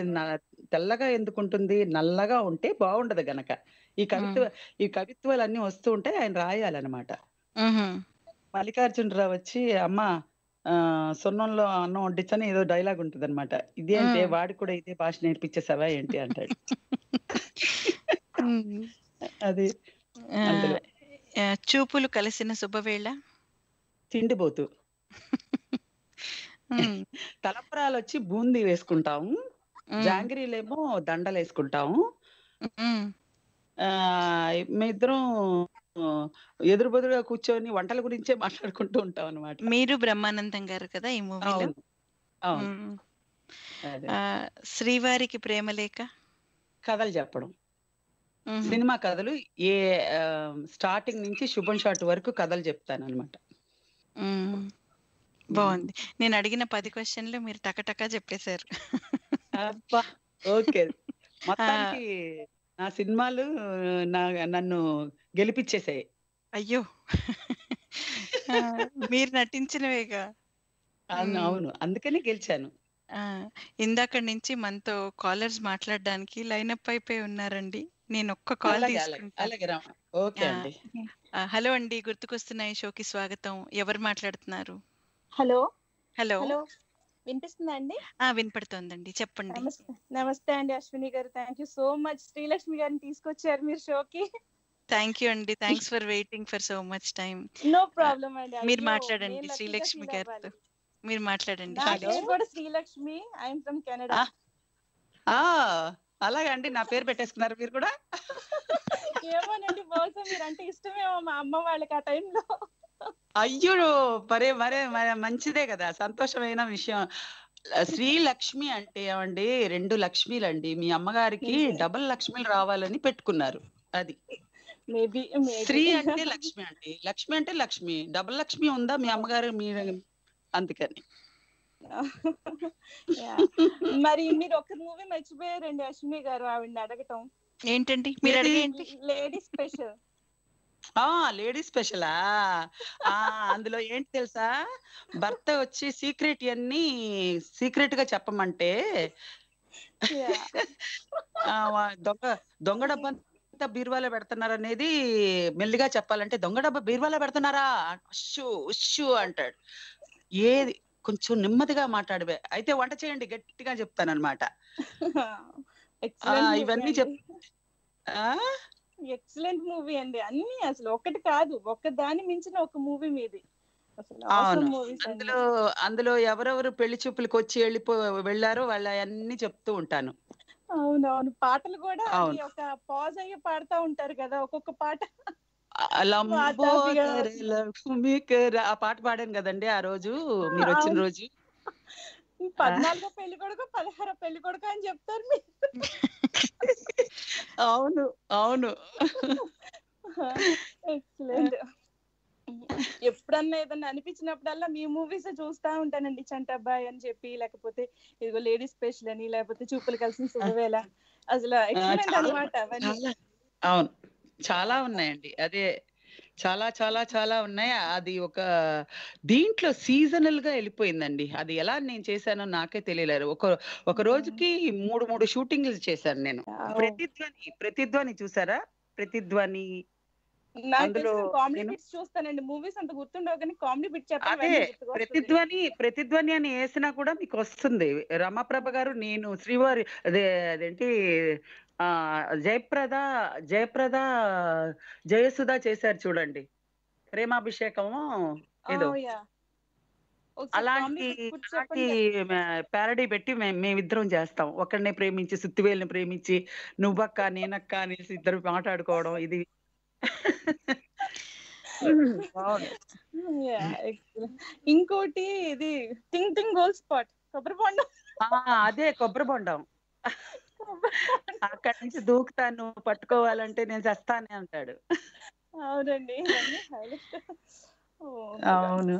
తెల్లగా ఎందుకుంటుంది నల్లగా ఉంటే బాగుండదు గనక ఈ కవిత్వ ఈ కవిత్వాలు అన్ని వస్తూ ఉంటాయి ఆయన రాయాలన్నమాట మల్లికార్జునరావు వచ్చి అమ్మ ఆ సున్నంలో అన్నం వండించని ఏదో డైలాగ్ ఉంటుంది అనమాట అంటే వాడికి కూడా ఇదే భాష నేర్పించేసావా ఏంటి అంటాడు అది చూపులు కలిసిన శుభవేళ తిండిపోతూ [laughs] తలపరాలు వచ్చి బూందీ వేసుకుంటాము జాంగ్రీలేమో దండలు వేసుకుంటాము మేమిద్దరం ఎదురు బదురుగా కూర్చొని వంటల గురించే మాట్లాడుకుంటూ ఉంటాం అనమాట మీరు బ్రహ్మానందం గారు కదా ఈ మూవీలో శ్రీవారికి ప్రేమ లేక కథలు చెప్పడం సినిమా కథలు ఏ స్టార్టింగ్ నుంచి శుభం షాట్ వరకు కథలు చెప్తాను అనమాట బాగుంది నేను అడిగిన పది క్వశ్చన్లు మీరు టకటక చెప్పేశారు ఓకే మొత్తానికి నా సినిమాలు నా నన్ను గెలిపించేసాయి అయ్యో మీరు నటించినవేగా అవును అందుకనే గెలిచాను ఇందాక నుంచి మనతో కాలర్స్ మాట్లాడడానికి లైన్ అప్ అయిపోయి ఉన్నారండి నేను ఒక్క కాల్ తీసుకుంటాను హలో అండి గుర్తుకొస్తున్నాయి షోకి స్వాగతం ఎవరు మాట్లాడుతున్నారు హలో హలో హలో వినిపిస్తుందా అండి ఆ చెప్పండి నమస్తే అండి అశ్విని గారు thank you so much Srilakshmi గారిని తీసుకొచ్చారు మీరు షోకి థ్యాంక్ యూ అండి thanks for waiting for so much time no problem అండి మీరు మాట్లాడండి శ్రీలక్ష్మి గారితో మీరు మాట్లాడండి కూడా శ్రీలక్ష్మి ఐఎమ్ ఫ్రమ్ కెనడా అలాగండి నా పేరు పెట్టేసుకున్నారు మీరు కూడా [laughs] ఏమోనండి బహుశా అంటే ఇష్టమేమో మా అమ్మ వాళ్ళకి ఆ టైంలో అయ్యుడు మరే మరే మంచిదే కదా సంతోషమైన విషయం శ్రీ లక్ష్మి అంటే ఏమండి రెండు అండి మీ అమ్మగారికి డబల్ లక్ష్మీలు రావాలని పెట్టుకున్నారు అది శ్రీ అంటే లక్ష్మి అండి లక్ష్మి అంటే లక్ష్మి డబల్ లక్ష్మి ఉందా మీ అమ్మగారు మీ అందుకని [laughs] మరి మీరు ఒక మూవీ మర్చిపోయారండి అశ్విని గారు ఆవిడ అడగటం ఏంటండి మీరు లేడీ స్పెషల్ లేడీస్ స్పెషలా అందులో ఏంటి తెలుసా భర్త వచ్చి సీక్రెట్ అన్ని సీక్రెట్ గా చెప్పమంటే దొంగ దొంగ డబ్బా బీరువాలో పెడుతున్నారు అనేది మెల్లిగా చెప్పాలంటే దొంగ డబ్బా బీరువాలో పెడుతున్నారా ఉష్యు ఉష్యు అంటాడు ఏది కొంచెం నెమ్మదిగా మాట్లాడవే అయితే వంట చేయండి గట్టిగా చెప్తాను అనమాట [laughs] ఇవన్నీ చెప్ ఎక్సలెంట్ మూవీ అండి అన్ని అసలు ఒకటి కాదు ఒక దాని మించిన ఒక మూవీ మీది అందులో అందులో ఎవరెవరు పెళ్లి చూపులకు వచ్చి వెళ్ళిపో వెళ్ళారో వాళ్ళ అన్ని చెప్తూ ఉంటాను అవునవును పాటలు కూడా ఒక పాజ్ అయ్యి పాడుతూ ఉంటారు కదా ఒక్కొక్క పాట ఆ పాట పాడాను కదండి ఆ రోజు మీరు వచ్చిన రోజు పద్నాలుగో పెళ్లి కొడుకు పదహారో పెళ్లి కొడుకు అని చెప్తారు మీరు [laughs] అవును అవును ఎక్సలెంట్ ఎప్పుడన్నా ఏదన్నా అనిపించినప్పుడల్లా మీ మూవీస్ చూస్తా ఉంటానండి చంటబ్బాయ్ అని చెప్పి లేకపోతే ఇదిగో లేడీస్ స్పెషల్ అని లేకపోతే చూపులు కలిసిన సుఖవేళ అసలు ఎక్సలెంట్ అనమాట అవును చాలా ఉన్నాయండి అదే చాలా చాలా చాలా ఉన్నాయి అది ఒక దీంట్లో సీజనల్ గా వెళ్ళిపోయిందండి అది ఎలా నేను చేశానో నాకే తెలియలేరు ఒక ఒక రోజుకి మూడు మూడు షూటింగ్లు చేశాను నేను ప్రతిధ్వని ప్రతిధ్వని చూసారా ప్రతిధ్వని చూస్తానండి మూవీస్ అంత గుర్తుండవు కానీ చెప్పాలి ప్రతిధ్వని ప్రతిధ్వని అని వేసినా కూడా మీకు వస్తుంది రమాప్రభ గారు నేను శ్రీవారి అదే అదేంటి జయప్రద జయప్రద జయసుధ చేశారు చూడండి ప్రేమాభిషేకము ఏదో అలాంటి ప్యారడీ పెట్టి మేమిద్దరం చేస్తాం ఒకరిని ప్రేమించి సుత్తివేలిని ప్రేమించి నువ్వక్క నేనక్క అనేసి ఇద్దరు మాట్లాడుకోవడం ఇది ఇంకోటి ఇది థింగ్ థింగ్ గోల్ స్పాట్ కొబ్బరి బొండం అదే కొబ్బరి బొండం అక్కడి నుంచి దూకుతాను పట్టుకోవాలంటే నేను చస్తానే అంటాడు అవునండి అవును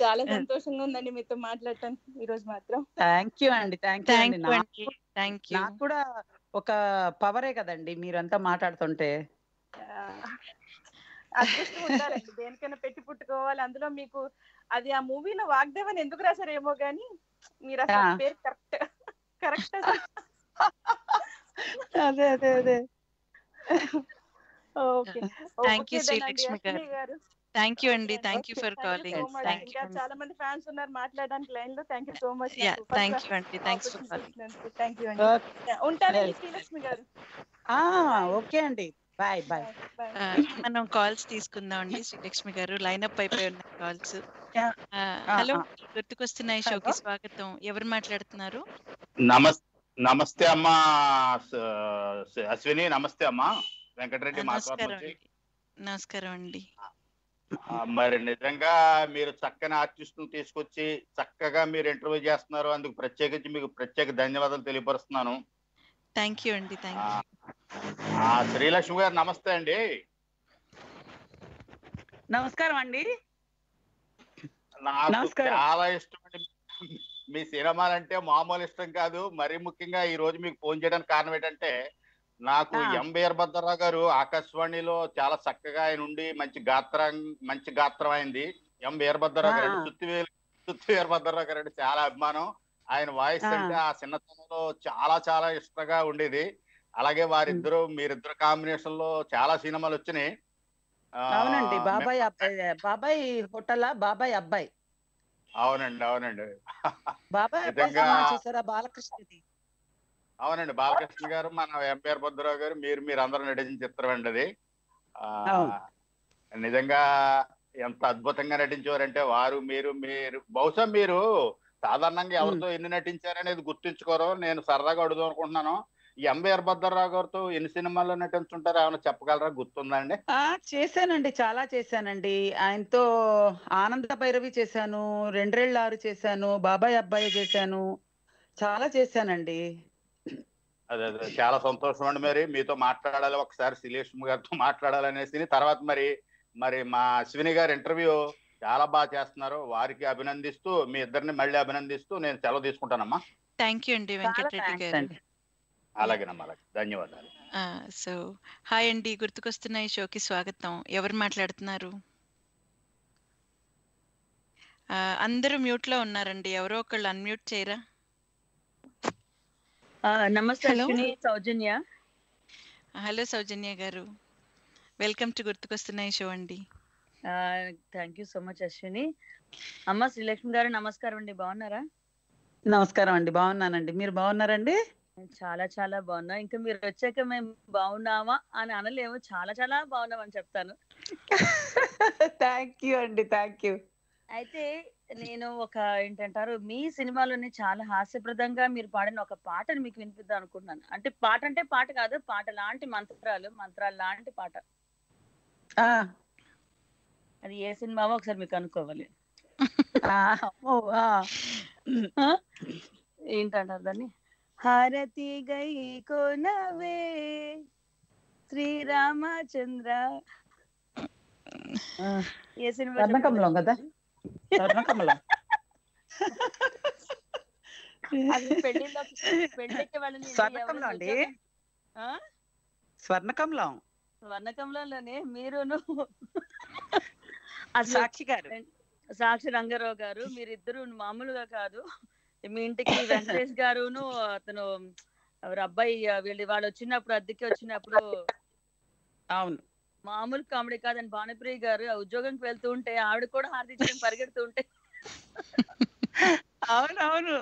చాలా [laughs] సంతోషంగా ఉందండి మీతో మాట్లాడటం ఈ రోజు మాత్రం థ్యాంక్ యూ అండి థ్యాంక్ యూ థ్యాంక్ యూ నాకు కూడా ఒక పవరే కదండి మీరంతా మాట్లాడుతుంటే దేనికైనా పెట్టి పుట్టుకోవాలి అందులో మీకు అది ఆ మూవీలో వాగ్దేవని ఎందుకు రాశారేమో గానీ మీరు అసలు పేరు కరెక్ట్ కరెక్ట్ [laughs] అదే అదే అదే [laughs] ఓకే థ్యాంక్ యూ శ్రీలక్ష్మి గారు థ్యాంక్ యూ అండి thank you for calling thank you చాలా మంది ఫ్యాన్స్ ఉన్నారు మాట్లాడడానికి లైన్ లో thank you so much thank you అండి thanks for calling thank you అండి ఉంటాను శ్రీలక్ష్మి గారు ఆ ఓకే అండి బాయ్ బాయ్ మనం కాల్స్ తీసుకుందాం అండి శ్రీలక్ష్మి గారు లైన్ అప్ అయిపోయి ఉన్నాయి కాల్స్ హలో గుర్తుకొస్తున్నాయి షోకి స్వాగతం ఎవరు మాట్లాడుతున్నారు నమస్తే నమస్తే అమ్మ అశ్విని నమస్తే అమ్మ వెంకటరెడ్డి నమస్కారం అండి మరి నిజంగా మీరు చక్కని ఆర్టిస్ట్ను తీసుకొచ్చి చక్కగా మీరు ఇంటర్వ్యూ చేస్తున్నారు అందుకు ప్రత్యేకించి మీకు ప్రత్యేక ధన్యవాదాలు తెలియపరుస్తున్నాను థ్యాంక్ యూ అండి శ్రీలక్ష్మి గారు నమస్తే అండి నమస్కారం అండి నాకు చాలా ఇష్టం అండి మీ సినిమాలంటే మామూలు ఇష్టం కాదు మరీ ముఖ్యంగా ఈ రోజు మీకు ఫోన్ చేయడానికి కారణం ఏంటంటే నాకు ఎం భద్రరావు గారు ఆకాశవాణిలో చాలా చక్కగా ఆయన ఉండి మంచి గాత్రం మంచి గాత్రం అయింది ఎం వీరభద్రరావు గారు సుత్తి సుత్తి భద్రరావు గారు చాలా అభిమానం ఆయన వాయిస్ అంటే ఆ చిన్నతనంలో చాలా చాలా ఇష్టంగా ఉండేది అలాగే వారిద్దరు మీరిద్దరు కాంబినేషన్ లో చాలా సినిమాలు వచ్చినాయి అవునండి బాబాయ్ అబ్బాయి బాబాయ్ హోటల్ బాబాయ్ అబ్బాయి అవునండి అవునండి బాబా బాలకృష్ణది అవునండి బాలకృష్ణ గారు మన ఎంపీఆర్ బుద్ధరావు గారు మీరు మీరు అందరూ నటించిన చిత్రం అండి అది నిజంగా ఎంత అద్భుతంగా నటించేవారంటే వారు మీరు మీరు బహుశా మీరు సాధారణంగా ఎవరితో ఎన్ని నటించారనేది గుర్తుంచుకోరు నేను సరదాగా అడుగుదాం అనుకుంటున్నాను ఈ ఎంబీఆర్ భద్రరావు గారితో ఎన్ని సినిమాల్లో నటించుంటారు ఏమైనా చెప్పగలరా గుర్తుందండి చేశానండి చాలా చేశానండి ఆయనతో ఆనంద భైరవి చేశాను రెండ్రేళ్ళ ఆరు చేశాను బాబాయ్ అబ్బాయి చేశాను చాలా చేశానండి అదే అదే చాలా సంతోషం అండి మరి మీతో మాట్లాడాలి ఒకసారి శిలేష్ గారితో మాట్లాడాలనేసి తర్వాత మరి మరి మా అశ్విని గారి ఇంటర్వ్యూ చాలా బాగా చేస్తున్నారు వారికి అభినందిస్తూ మీ ఇద్దరిని మళ్ళీ అభినందిస్తూ నేను సెలవు తీసుకుంటానమ్మా థ్యాంక్ యూ అండి వెంకటరెడ్డి గారు అలాగే ధన్యవాదాలు సో హాయ్ అండి గుర్తుకొస్తున్నాయి ఈ షోకి స్వాగతం ఎవరు మాట్లాడుతున్నారు అందరూ మ్యూట్ లో ఉన్నారండి ఎవరో ఒకళ్ళు అన్మ్యూట్ చేయరా నమస్తే సౌజన్య హలో సౌజన్య గారు వెల్కమ్ టు గుర్తుకొస్తున్నాయి షో అండి thank you so much Ashwini అమ్మ శ్రీలక్ష్మి గారు నమస్కారం అండి బాగున్నారా నమస్కారం అండి బాగున్నానండి మీరు బాగున్నారండి చాలా చాలా బాగున్నా ఇంకా మీరు వచ్చాక మేము బాగున్నామా అని అనలేము చాలా చాలా బాగున్నాం అని చెప్తాను థ్యాంక్ యూ అండి థ్యాంక్ యూ అయితే నేను ఒక ఏంటంటారు మీ సినిమాలోనే చాలా హాస్యప్రదంగా మీరు పాడిన ఒక పాటను మీకు వినిపిద్దాం అనుకుంటున్నాను అంటే పాట అంటే పాట కాదు పాట లాంటి మంత్రాలు మంత్రాలు లాంటి పాట అది ఏ సినిమా ఒకసారి మీకు అనుకోవాలి ఏంటంటారు దాన్ని హారతి గై కొనవే శ్రీరామచంద్ర ఏ సినిమా స్వర్ణకమలం కదా స్వర్ణకమలం స్వర్ణకమలం అండి స్వర్ణకమలం స్వర్ణకమలంలోనే మీరును సాక్షి గారు సాక్షి రంగారావు గారు మీరిద్దరు మామూలుగా కాదు మీ ఇంటికి వెంకటేష్ గారును అతను ఎవరు అబ్బాయి వీళ్ళు వాళ్ళు వచ్చినప్పుడు అద్దెకి వచ్చినప్పుడు అవును మామూలు కామెడీ కాదని భానుప్రియ గారు ఉద్యోగంకి వెళ్తూ ఉంటే ఆవిడ కూడా హారతించడం పరిగెడుతూ ఉంటే అవునవును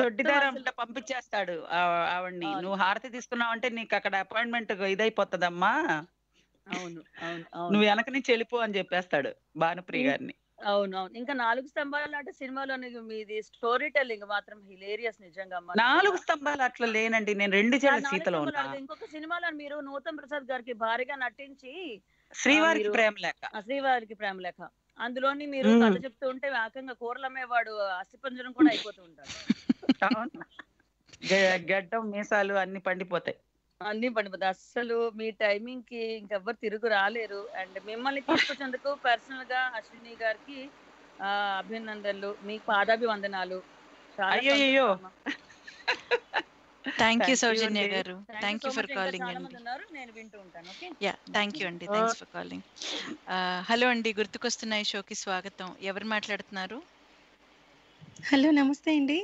దొడ్డిదారం పంపించేస్తాడు ఆవిడ్ని నువ్వు హారతి తీసుకున్నావు అంటే నీకు అక్కడ అపాయింట్మెంట్ ఇదైపోతుందమ్మా అవును అవును నువ్వు వెనక నుంచి వెళ్ళిపో అని చెప్పేస్తాడు భానుప్రియ గారిని అవునవును ఇంకా నాలుగు స్తంభాలు అంటే సినిమాలో మీది స్టోరీ టెల్లింగ్ మాత్రం హిలేరియస్ నిజంగా నాలుగు స్తంభాలు అట్లా లేనండి నేను రెండు సీతలో ఇంకొక సినిమాలో మీరు నూతన్ ప్రసాద్ గారికి భారీగా నటించి శ్రీవారికి ప్రేమ లేక శ్రీవారికి ప్రేమ లేక అందులోని మీరు కథ చెప్తూ ఉంటే ఏకంగా కూరలమ్మేవాడు అస్థిపంజరం కూడా అయిపోతూ ఉంటారు గడ్డం మీసాలు అన్ని పండిపోతాయి అన్ని బండి అస్సలు మీ టైమింగ్ కి ఇంకెవ్వరు తిరుగు రాలేరు అండ్ మిమ్మల్ని [laughs] తీసుకొచ్చేందుకు పర్సనల్ గా అశ్విని గారికి అభినందనలు మీ పాదాభివందనాలు అయ్యో థ్యాంక్ యూ సౌజన్య గారు థ్యాంక్ యూ ఫర్ కాలింగ్ అండి యా థ్యాంక్ యూ అండి థ్యాంక్స్ ఫర్ కాలింగ్ హలో అండి గుర్తుకొస్తున్న షోకి స్వాగతం ఎవరు మాట్లాడుతున్నారు హలో నమస్తే అండి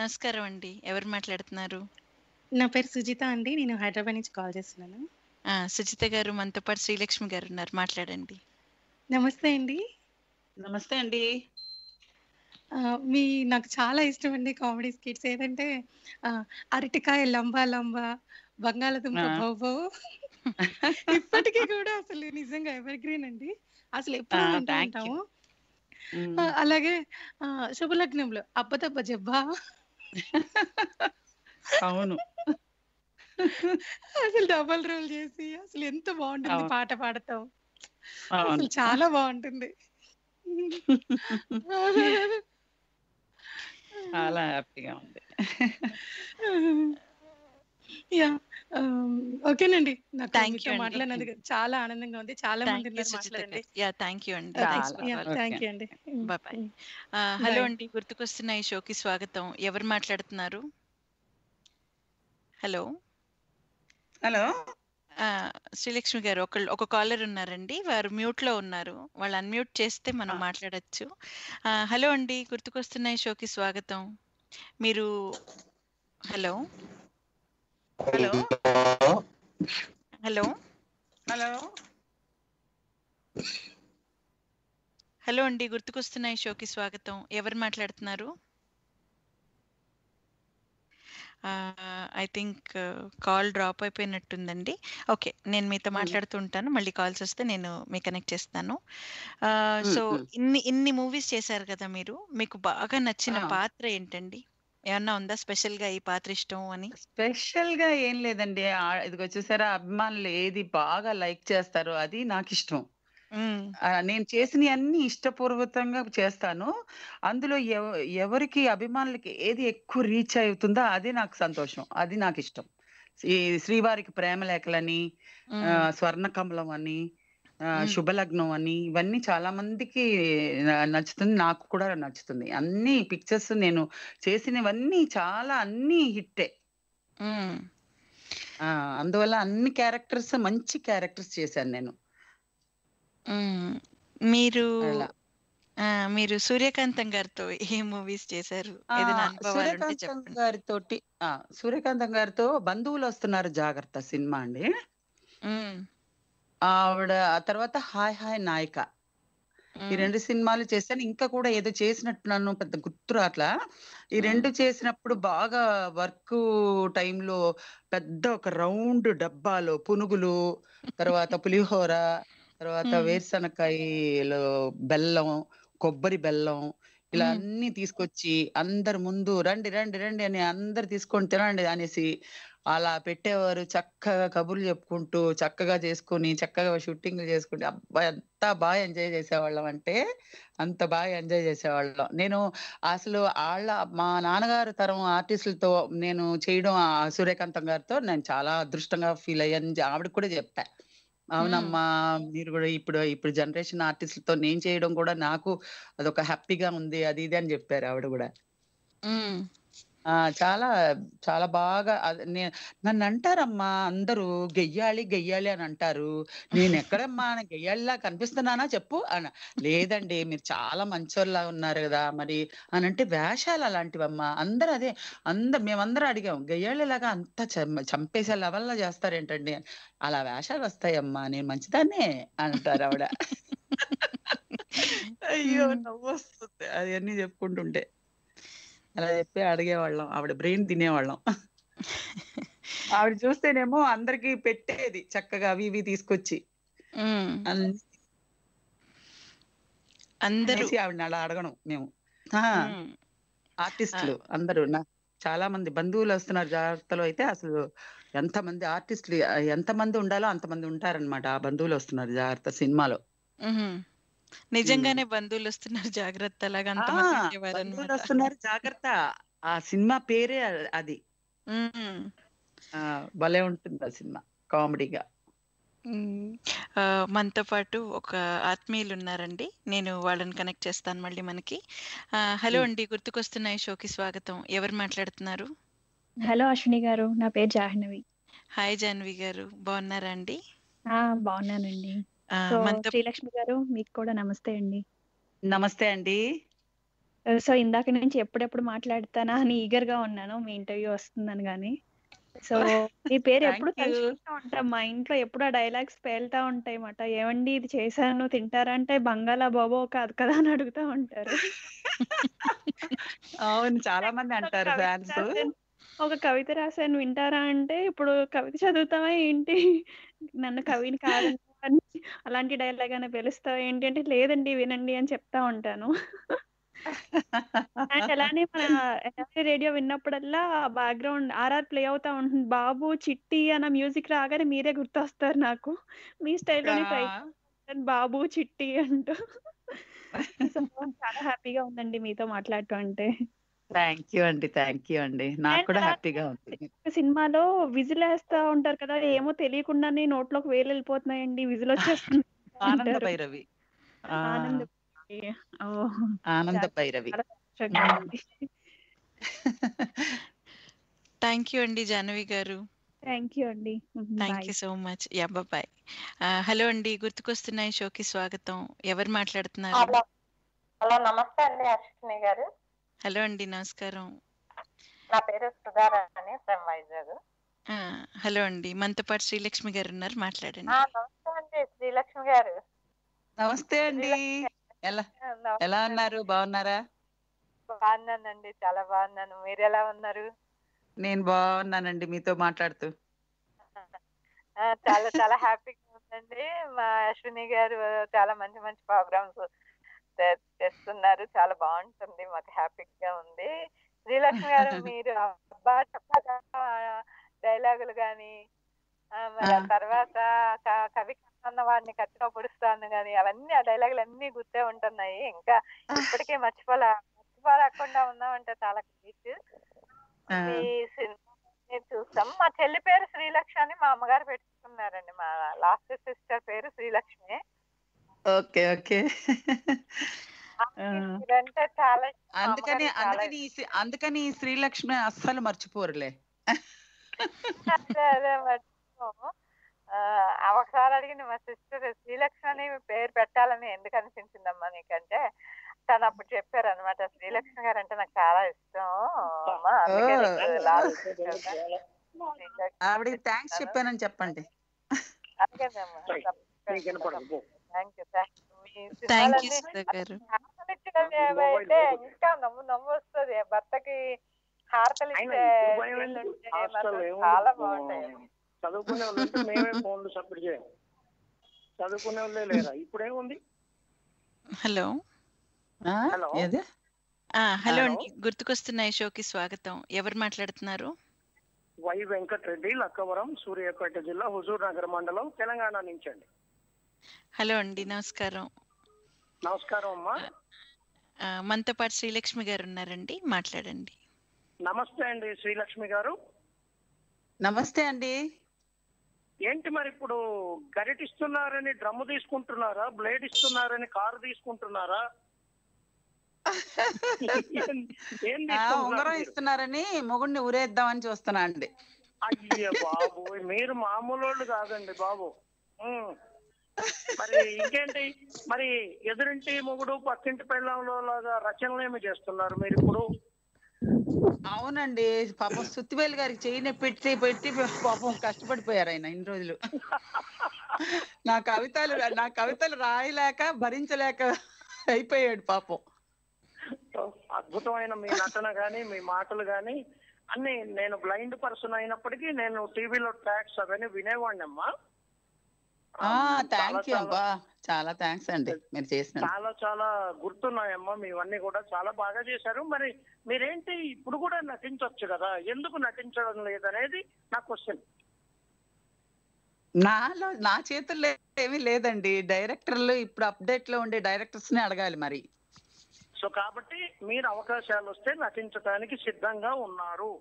నమస్కారం అండి ఎవరు మాట్లాడుతున్నారు నా పేరు సుజిత అండి నేను హైదరాబాద్ నుంచి కాల్ చేస్తున్నాను ఆ, గారు మనతో పాటు శ్రీలక్ష్మి గారు ఉన్నారు మాట్లాడండి నమస్తే అండి నమస్తే అండి మీ నాకు చాలా ఇష్టం అండి కామెడీ స్కిట్స్ ఏదంటే అరటికాయ లంబా లంబా బంగాళదుంప [laughs] ఇప్పటికీ కూడా అసలు నిజంగా ఎవర్ గ్రీన్ అండి అసలు ఎప్పుడు ఉంటాము అలాగే శుభలగ్నంలో అబ్బతబ్బ జబ్బా [laughs] అవును అసలు డబల్ రోల్ చేసి అసలు ఎంత బాగుంటుంది పాట పాడతాం అసలు చాలా బాగుంటుంది చాలా హ్యాపీగా ఉంది యా ఓకేనండి థ్యాంక్ యూ మాట్లాడినందుకు చాలా ఆనందంగా ఉంది చాలా మంది యా థ్యాంక్ యూ అండి థ్యాంక్ uh, యూ అండి బాయ్ హలో mm. uh, అండి గుర్తుకొస్తున్న ఈ షోకి స్వాగతం ఎవరు మాట్లాడుతున్నారు హలో హలో శ్రీలక్ష్మి గారు ఒకళ్ళు ఒక కాలర్ ఉన్నారండి వారు మ్యూట్ లో ఉన్నారు వాళ్ళు అన్మ్యూట్ చేస్తే మనం మాట్లాడచ్చు హలో అండి గుర్తుకొస్తున్నాయి షోకి స్వాగతం మీరు hello hello hello hello hello అండి గుర్తుకొస్తున్నాయి షోకి స్వాగతం ఎవరు మాట్లాడుతున్నారు ఐ థింక్ కాల్ డ్రాప్ అయిపోయినట్టుందండి ఓకే నేను మీతో hmm. మాట్లాడుతూ ఉంటాను మళ్ళీ కాల్స్ వస్తే నేను మీ కనెక్ట్ చేస్తాను సో hmm, hmm. ఇన్ని ఇన్ని మూవీస్ చేశారు కదా మీరు మీకు బాగా నచ్చిన పాత్ర ఏంటండి ఏమన్నా ఉందా స్పెషల్ గా ఈ పాత్ర ఇష్టం అని స్పెషల్ గా ఏం లేదండి ఇది వచ్చేసారా అభిమానులు ఏది బాగా లైక్ చేస్తారో అది నాకు ఇష్టం నేను చేసిన అన్ని ఇష్టపూర్వకంగా చేస్తాను. అందులో ఎవ ఎవరికి అభిమానులకి ఏది ఎక్కువ రీచ్ అవుతుందో అదే నాకు సంతోషం. అది నాకు ఇష్టం ఈ 'శ్రీవారికి ప్రేమలేఖలని', లేఖలని స్వర్ణ 'స్వర్ణకమలం' అని, 'శుభలగ్నం' అని ఇవన్నీ చాలా మందికి నచ్చుతుంది. నాకు కూడా నచ్చుతుంది. అన్ని పిక్చర్స్ నేను చేసినవన్నీ చాలా అన్ని హిట్టే. అందువల్ల అన్ని క్యారెక్టర్స్ మంచి క్యారెక్టర్స్ చేశాను నేను. మీరు ఆ! మీరు 'సూర్యకాంతం' గారితో ఏ మూవీస్ చేశారు? గారితో 'సూర్యకాంతం' గారితో బంధువులు వస్తున్నారు 'సూర్యకాంతం' గారితో జాగ్రత్త' సినిమా అండి. ఆవిడ ఆ తర్వాత 'హాయ్ హాయ్ నాయక.' ఈ రెండు సినిమాలు చేశాను. ఇంకా కూడా ఏదో చేసినట్టు నన్ను పెద్ద గుర్తు రాట్లా. ఈ రెండు చేసినప్పుడు బాగా వర్క్ టైంలో పెద్ద ఒక రౌండ్ డబ్బాలో పునుగులు, తర్వాత [laughs] పులిహోర తర్వాత వేరుశనకాయలు బెల్లం కొబ్బరి బెల్లం ఇలా అన్ని తీసుకొచ్చి అందరు ముందు రండి రండి రండి అని అందరు తీసుకొని తినండి అనేసి అలా పెట్టేవారు చక్కగా కబుర్లు చెప్పుకుంటూ చక్కగా చేసుకుని చక్కగా షూటింగ్ చేసుకుంటే అబ్బాయి అంత బాగా ఎంజాయ్ చేసేవాళ్ళం అంటే అంత బాగా ఎంజాయ్ చేసేవాళ్ళం నేను అసలు వాళ్ళ మా నాన్నగారు తరం ఆర్టిస్టులతో నేను చేయడం సూర్యకాంతం గారితో నేను చాలా అదృష్టంగా ఫీల్ అయ్యాను ఆవిడ కూడా చెప్పాను అవునమ్మా మీరు కూడా ఇప్పుడు ఇప్పుడు జనరేషన్ తో నేను చేయడం కూడా నాకు అదొక హ్యాపీగా ఉంది అది ఇది అని చెప్పారు ఆవిడ కూడా చాలా చాలా బాగా నన్ను అంటారమ్మా అందరూ గెయ్యాలి గెయ్యాలి అని అంటారు నేను ఎక్కడమ్మా గెయ్యాలిలా కనిపిస్తున్నానా చెప్పు అన లేదండి మీరు చాలా మంచోళ్ళ ఉన్నారు కదా మరి అని అంటే వేషాలు అలాంటివమ్మా అందరు అదే అందరు మేమందరం అడిగాం గెయ్యాలిలాగా అంత చంపేసే లెవెల్లో చేస్తారేంటండి అలా వేషాలు వస్తాయమ్మా నేను మంచిదాన్నే అంటారు ఆవిడ [laughs] అయ్యో నవ్వు వస్తుంది అవన్నీ చెప్పుకుంటుంటే అలా చెప్పి అడిగేవాళ్ళం ఆవిడ బ్రెయిన్ తినేవాళ్ళం ఆవిడ చూస్తేనేమో అందరికి పెట్టేది చక్కగా అవి ఇవి తీసుకొచ్చి అందరూ ఆవిడ అలా అడగను మేము ఆర్టిస్టులు అందరూ నా చాలా మంది బంధువులు వస్తున్నారు జాగ్రత్తలు అయితే అసలు ఎంత మంది ఆర్టిస్టులు మంది ఉండాలో అంత మంది ఉంటారనమాట ఆ బంధువులు వస్తున్నారు జాగ్రత్త సినిమాలో నిజంగానే బంధువులు వస్తున్నారు జాగ్రత్త అలాగా వస్తున్నారు జాగ్రత్త ఆ సినిమా పేరే అది భలే ఉంటుంది ఆ సినిమా కామెడీగా మనతో పాటు ఒక ఆత్మీయులు ఉన్నారండి నేను వాళ్ళని కనెక్ట్ చేస్తాను మళ్ళీ మనకి హలో అండి గుర్తుకొస్తున్నాయి షోకి స్వాగతం ఎవరు మాట్లాడుతున్నారు హలో అశ్విని గారు నా పేరు జాహ్నవి హాయ్ జాహ్నవి గారు బాగున్నారా అండి బాగున్నానండి శ్రీలక్ష్మి గారు మీకు కూడా నమస్తే అండి నమస్తే అండి సో ఇందాక నుంచి ఎప్పుడెప్పుడు మాట్లాడతానా అని ఈగర్ గా ఉన్నాను మీ ఇంటర్వ్యూ వస్తుందని గానీ సో మీ పేరు [laughs] ఎప్పుడు ఉంటాం మా ఇంట్లో ఎప్పుడు ఆ డైలాగ్స్ పేల్తా ఉంటాయి మాట ఏమండి ఇది చేశాను తింటారంటే బంగాళా బాబో కాదు కదా అని అడుగుతా ఉంటారు [laughs] అవును చాలా మంది అంటారు ఒక కవిత రాశాను వింటారా అంటే ఇప్పుడు కవిత చదువుతామా ఏంటి నన్ను కవిని కాదని అలాంటి డైలాగ్ అని పిలుస్తావు ఏంటంటే లేదండి వినండి అని చెప్తా ఉంటాను అలానే మన ఎన్ఆర్ఐ రేడియో విన్నప్పుడల్లా బ్యాక్గ్రౌండ్ ఆర్ఆర్ ప్లే అవుతా ఉంటుంది బాబు చిట్టి అన్న మ్యూజిక్ రాగానే మీరే గుర్తొస్తారు నాకు మీ స్టైల్లోనే బాబు చిట్టి అంటూ చాలా హ్యాపీగా ఉందండి మీతో మాట్లాడటం అంటే థ్యాంక్ యూ అండి థ్యాంక్ యూ అండి నాకు కూడా హ్యాపీగా ఉంది సినిమాలో విజిల్ వేస్తా ఉంటారు కదా ఏమో తెలియకుండానే నోట్లోకి వేలు వెళ్ళిపోతున్నాయండి విజిల్ వచ్చేస్తుంది [laughs] ఆనంద భైరవి ఆనంద భైరవి [laughs] థ్యాంక్ యూ అండి జాహ్నవి గారు థ్యాంక్ యూ అండి thank you so much ya hello అండి గుర్తుకొస్తున్నాయి షోకి స్వాగతం ఎవరు మాట్లాడుతున్నారు హలో నమస్తే అండి అశ్విని గారు హలో అండి నమస్కారం నా పేరు సుధారాణి ఫ్రమ్ వైజాగ్ హలో అండి మనతో పాటు శ్రీలక్ష్మి గారు ఉన్నారు మాట్లాడండి శ్రీలక్ష్మి గారు నమస్తే అండి ఎలా ఎలా ఉన్నారు బాగున్నారా బాగున్నానండి చాలా బాగున్నాను మీరు ఎలా ఉన్నారు నేను బాగున్నానండి మీతో మాట్లాడుతూ చాలా చాలా హ్యాపీగా ఉందండి మా అశ్విని గారు చాలా మంచి మంచి ప్రోగ్రామ్స్ తెస్తున్నారు చాలా బాగుంటుంది మాకు హ్యాపీగా ఉంది శ్రీలక్ష్మి గారు [laughs] మీరు అబ్బా చెప్పగా డైలాగులు కానీ తర్వాత కవి అన్న వాడిని కట్టిన పొడుస్తాను కానీ అవన్నీ ఆ డైలాగులు అన్ని గుర్తే ఉంటున్నాయి ఇంకా ఇప్పటికే మర్చిపోలే మర్చిపోలేకుండా ఉన్నామంటే చాలా గ్రేట్ మీ సినిమా చూస్తాం మా చెల్లి పేరు శ్రీలక్ష్మి అని మా అమ్మగారు పెట్టుకున్నారండి మా లాస్ట్ సిస్టర్ పేరు శ్రీలక్ష్మి ఓకే ఓకే ఇదంతా చాలా అందుకని అందుకని అందుకని ఈ శ్రీలక్ష్మి అస్సలు మర్చిపోరులే అదే, అదే మర్చిపోము. ఆ, ఆ ఒకసారి అడిగింది మా సిస్టర్ శ్రీలక్ష్మి అని పేరు పెట్టాలని ఎందుకు అనిపించిందమ్మా నీకంటే తను అప్పుడు చెప్పారు అనమాట శ్రీలక్ష్మి గారు అంటే నాకు చాలా ఇష్టం అందుకే ఆవిడకి థ్యాంక్స్ చెప్పానని చెప్పండి అలాగేనమ్మా. తప్పకుండా. ఇంకా భర్తకి చాలా చదువుకునే మేమే ఫోన్లు చదువుకునే లేరా ఇప్పుడేముంది హలో హలో హలో అండి గుర్తుకొస్తున్నాయి షోకి స్వాగతం ఎవరు మాట్లాడుతున్నారు వై వెంకటరెడ్డి లక్కవరం సూర్యాపేట జిల్లా హుజూర్ నగర్ మండలం తెలంగాణ నుంచి అండి హలో అండి నమస్కారం నమస్కారం అమ్మా మనతో పాటు శ్రీలక్ష్మి గారు ఉన్నారండి మాట్లాడండి నమస్తే అండి శ్రీలక్ష్మి గారు నమస్తే అండి ఏంటి మరి ఇప్పుడు గరిట ఇస్తున్నారని డ్రమ్ము తీసుకుంటున్నారా బ్లేడ్ ఇస్తున్నారని కారు తీసుకుంటున్నారా ఉంగరం ఇస్తున్నారని మొగుడిని ఊరేద్దామని చూస్తున్నా అండి అయ్యే బాబు మీరు మామూలు కాదండి బాబు మరి ఇంకేంటి మరి ఎదురింటి మొగుడు పక్కింటి పెళ్ళంలో లాగా రచనలు ఏమి చేస్తున్నారు మీరు ఇప్పుడు అవునండి పాపం సుత్తివేలు గారికి చేయని పెట్టి పెట్టి పాపం కష్టపడిపోయారు ఆయన ఇన్ని రోజులు నా కవితలు నా కవితలు రాయలేక భరించలేక అయిపోయాడు పాపం అద్భుతమైన మీ నటన గాని మీ మాటలు గాని అన్ని నేను బ్లైండ్ పర్సన్ అయినప్పటికీ నేను టీవీలో ట్రాక్స్ అవన్నీ వినేవాడినమ్మా అబ్బా చాలా థ్యాంక్స్ అండి మీరు చేసిన చాలా చాలా గుర్తున్నాయమ్మా ఇవన్నీ కూడా చాలా బాగా చేశారు మరి మీరేంటి ఇప్పుడు కూడా నటించవచ్చు కదా ఎందుకు నటించడం లేదనేది నా క్వశ్చన్ నాలో నా చేతుల్లో ఏమీ లేదండి డైరెక్టర్లు ఇప్పుడు అప్డేట్ లో ఉండే డైరెక్టర్స్ ని అడగాలి మరి సో కాబట్టి మీరు అవకాశాలు వస్తే నటించడానికి సిద్ధంగా ఉన్నారు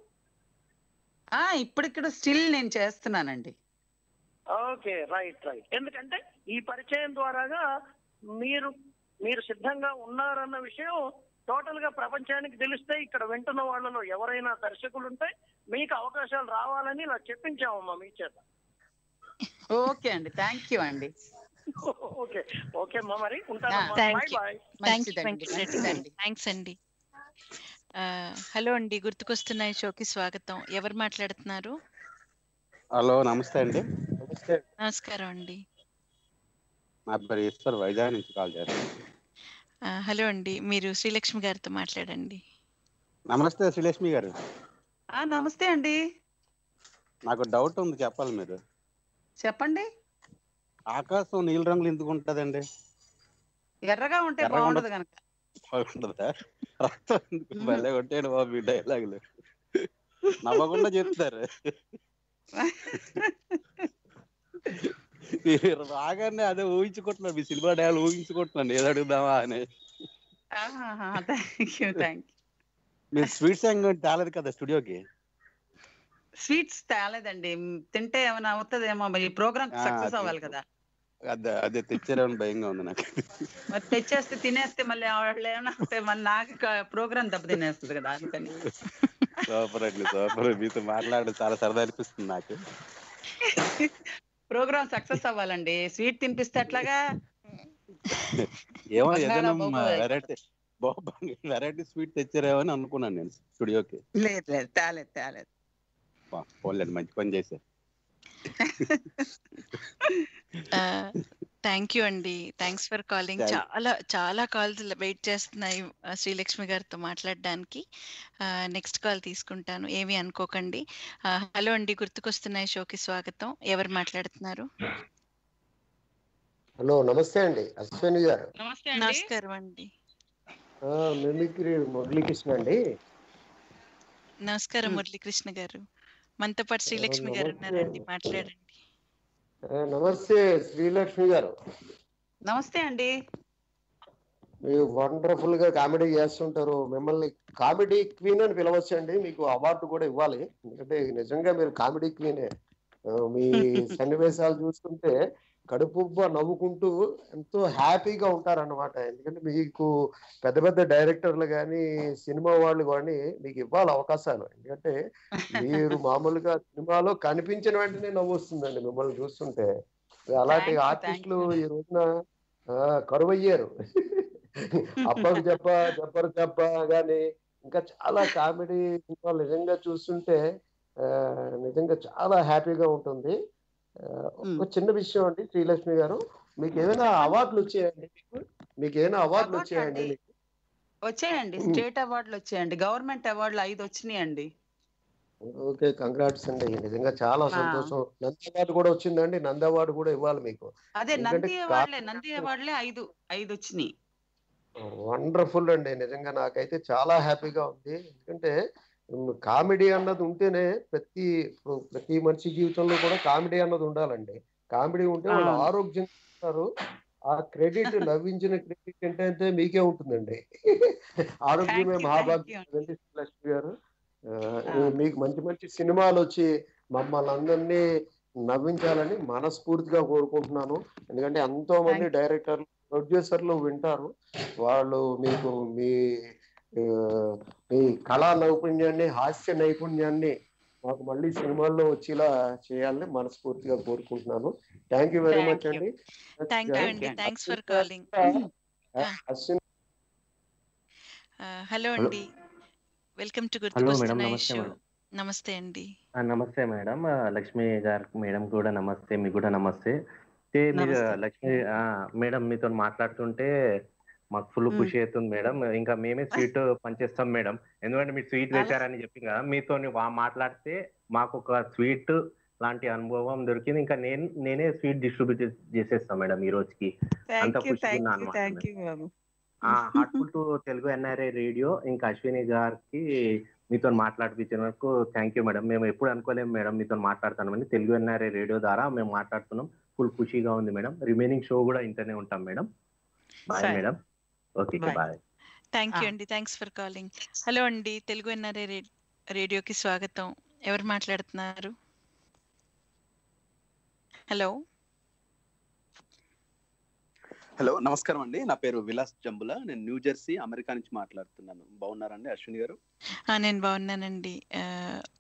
ఆ ఇక్కడ స్టిల్ నేను చేస్తున్నానండి ఓకే రైట్ రైట్ ఎందుకంటే ఈ పరిచయం ద్వారాగా మీరు మీరు సిద్ధంగా ఉన్నారన్న విషయం టోటల్ గా ప్రపంచానికి తెలిస్తే ఇక్కడ వింటున్న వాళ్ళలో ఎవరైనా దర్శకులు ఉంటే మీకు అవకాశాలు రావాలని ఇలా చెప్పించామమ్మా మీ చేత ఓకే అండి థ్యాంక్ యూ అండి ఓకే ఓకే అమ్మా మరి థ్యాంక్స్ అండి హలో అండి గుర్తుకొస్తున్నాయి షోకి స్వాగతం ఎవరు మాట్లాడుతున్నారు హలో నమస్తే అండి నమస్కారం అండి వైజాగ్ నుంచి కాల్ హలో అండి మీరు శ్రీలక్ష్మి గారితో మాట్లాడండి నమస్తే శ్రీలక్ష్మి గారు నమస్తే అండి నాకు డౌట్ ఉంది చెప్పాలి మీరు చెప్పండి ఆకాశం నీల రంగులు ఎందుకు అండి ఎర్రగా ఉంటే బాగుండదు కనుక బాబు నవ్వకుండా చెప్తారు [laughs] మీరు రాగానే అదే ఊహించుకుంటున్నాను మీ సినిమా డయాలు ఊహించుకుంటున్నాను ఏది అడుగుదామా అని థ్యాంక్ యూ థ్యాంక్ యూ మీరు స్వీట్స్ సాంగ్ తేలేదు కదా స్టూడియోకి స్వీట్స్ తేలేదండి తింటే ఏమైనా అవుతుందేమో ఈ ప్రోగ్రామ్ సక్సెస్ అవ్వాలి కదా అదే అదే తెచ్చారని భయంగా ఉంది నాకు మరి తెచ్చేస్తే తినేస్తే మళ్ళీ వాళ్ళు ఏమన్నా మళ్ళీ నాకు ప్రోగ్రామ్ దెబ్బ తినేస్తుంది కదా అందుకని సూపర్ అండి సూపర్ మీతో మాట్లాడడం చాలా సరదా అనిపిస్తుంది నాకు ప్రోగ్రామ్ సక్సెస్ అవ్వాలండి స్వీట్ తినిపిస్తే అట్లాగా ఏమో వెరైటీ వెరైటీ స్వీట్ తెచ్చారేమని అనుకున్నాను నేను స్టూడియోకి లేదు లేదు తేలేదు తేలేదు పోలేదు మంచి పని చేశారు థ్యాంక్ యూ అండి. Thanks for calling. చాలా చాలా కాల్స్ వెయిట్ చేస్తున్నాయి శ్రీలక్ష్మి గారితో మాట్లాడడానికి. నెక్స్ట్ కాల్ తీసుకుంటాను. ఏమి అనుకోకండి. హలో అండి. గుర్తుకొస్తున్నాయి షోకి స్వాగతం. ఎవరు మాట్లాడుతున్నారు? హలో. నమస్తే అండి. అశ్విని గారు. నమస్కారం అండి. మిమిక్రీ మురళీకృష్ణ అండి. నమస్కారం మురళీకృష్ణ గారు. మనతో పాటు శ్రీలక్ష్మి గారు ఉన్నారండి. మాట్లాడండి. నమస్తే శ్రీలక్ష్మి గారు నమస్తే అండి మీరు వండర్ఫుల్ గా కామెడీ చేస్తుంటారు మిమ్మల్ని కామెడీ క్వీన్ అని పిలవచ్చండి మీకు అవార్డు కూడా ఇవ్వాలి ఎందుకంటే నిజంగా మీరు కామెడీ క్వీనే మీ సన్నివేశాలు చూసుకుంటే కడుపుబ్బ నవ్వుకుంటూ ఎంతో హ్యాపీగా ఉంటారన్నమాట ఎందుకంటే మీకు పెద్ద పెద్ద డైరెక్టర్లు కానీ సినిమా వాళ్ళు కానీ మీకు ఇవ్వాలి అవకాశాలు ఎందుకంటే మీరు [laughs] మామూలుగా సినిమాలో కనిపించిన వెంటనే నవ్వు వస్తుందండి మిమ్మల్ని చూస్తుంటే అలాంటి ఆర్టిస్టులు ఈ రోజున కరువయ్యారు [laughs] అబ్బా దెబ్బ జబ్బరు జబ్బ కానీ ఇంకా చాలా కామెడీ సినిమాలు నిజంగా చూస్తుంటే నిజంగా చాలా హ్యాపీగా ఉంటుంది ఒక చిన్న విషయం అండి శ్రీలక్ష్మి గారు మీకు ఏమైనా అవార్డులు వచ్చాయండి మీకు ఏదైనా ఏమైనా అవార్డులు వచ్చాయండి వచ్చాయండి స్టేట్ అవార్డులు వచ్చాయండి గవర్నమెంట్ అవార్డులు ఐదు వచ్చినాయండి ఓకే కంగ్రాట్స్ అండి నిజంగా చాలా సంతోషం నంది అవార్డు కూడా వచ్చిందండి నంది అవార్డు కూడా ఇవ్వాలి మీకు అదే నంది అవార్డులే నంది అవార్డులే ఐదు ఐదు వచ్చినాయి వండర్ఫుల్ అండి నిజంగా నాకైతే చాలా హ్యాపీగా ఉంది ఎందుకంటే కామెడీ అన్నది ఉంటేనే ప్రతి ప్రతి మనిషి జీవితంలో కూడా కామెడీ అన్నది ఉండాలండి కామెడీ ఉంటే వాళ్ళు ఆరోగ్యంగా ఉంటారు ఆ క్రెడిట్ లభించిన [laughs] క్రెడిట్ ఏంటంటే మీకే ఉంటుందండి [laughs] ఆరోగ్యమే మహాభాగ్యం లక్ష్మి గారు మీకు మంచి మంచి సినిమాలు వచ్చి మమ్మల్ని అందరినీ నవ్వించాలని మనస్ఫూర్తిగా కోరుకుంటున్నాను ఎందుకంటే ఎంతో మంది డైరెక్టర్లు ప్రొడ్యూసర్లు వింటారు వాళ్ళు మీకు మీ ఈ కళా నైపుణ్యాన్ని హాస్య నైపుణ్యాన్ని మాకు మళ్ళీ సినిమాల్లో వచ్చేలా చేయాలని మనస్ఫూర్తిగా కోరుకుంటున్నాను థ్యాంక్ యూ వెరీ మచ్ అండి హలో అండి వెల్కమ్ టు నమస్తే అండి నమస్తే మేడం లక్ష్మి గారు మేడం కూడా నమస్తే మీకు కూడా నమస్తే మీరు లక్ష్మి మేడం మీతో మాట్లాడుతుంటే మాకు ఫుల్ ఖుషి అవుతుంది మేడం ఇంకా మేమే స్వీట్ పనిచేస్తాం మేడం ఎందుకంటే మీరు స్వీట్ తెచ్చారని చెప్పింది కదా మీతో మాట్లాడితే మాకు ఒక స్వీట్ లాంటి అనుభవం దొరికింది ఇంకా నేను నేనే స్వీట్ డిస్ట్రిబ్యూట్ చేసేస్తాను మేడం ఈ రోజుకి అంత ఖుషి తెలుగు ఎన్ఆర్ఐ రేడియో ఇంకా అశ్విని గారికి మీతో మాట్లాడిపించినందుకు థ్యాంక్ యూ మేడం మేము ఎప్పుడు అనుకోలేము మేడం మీతో మాట్లాడుతామని తెలుగు ఎన్ఆర్ఐ రేడియో ద్వారా మేము మాట్లాడుతున్నాం ఫుల్ ఖుషీగా ఉంది మేడం రిమైనింగ్ షో కూడా ఇంటర్నే ఉంటాం madam bye madam okay bye thank you అండి థ్యాంక్స్ ఫర్ కాలింగ్ హలో అండి తెలుగు ఎన్ఆర్ఏ రేడియోకి స్వాగతం ఎవరు మాట్లాడుతున్నారు హలో హలో నమస్కారం అండి నా పేరు విలాస్ జంబుల నేను న్యూ జెర్సీ అమెరికా నుంచి మాట్లాడుతున్నాను బాగున్నారండి అశ్విని గారు నేను బాగున్నానండి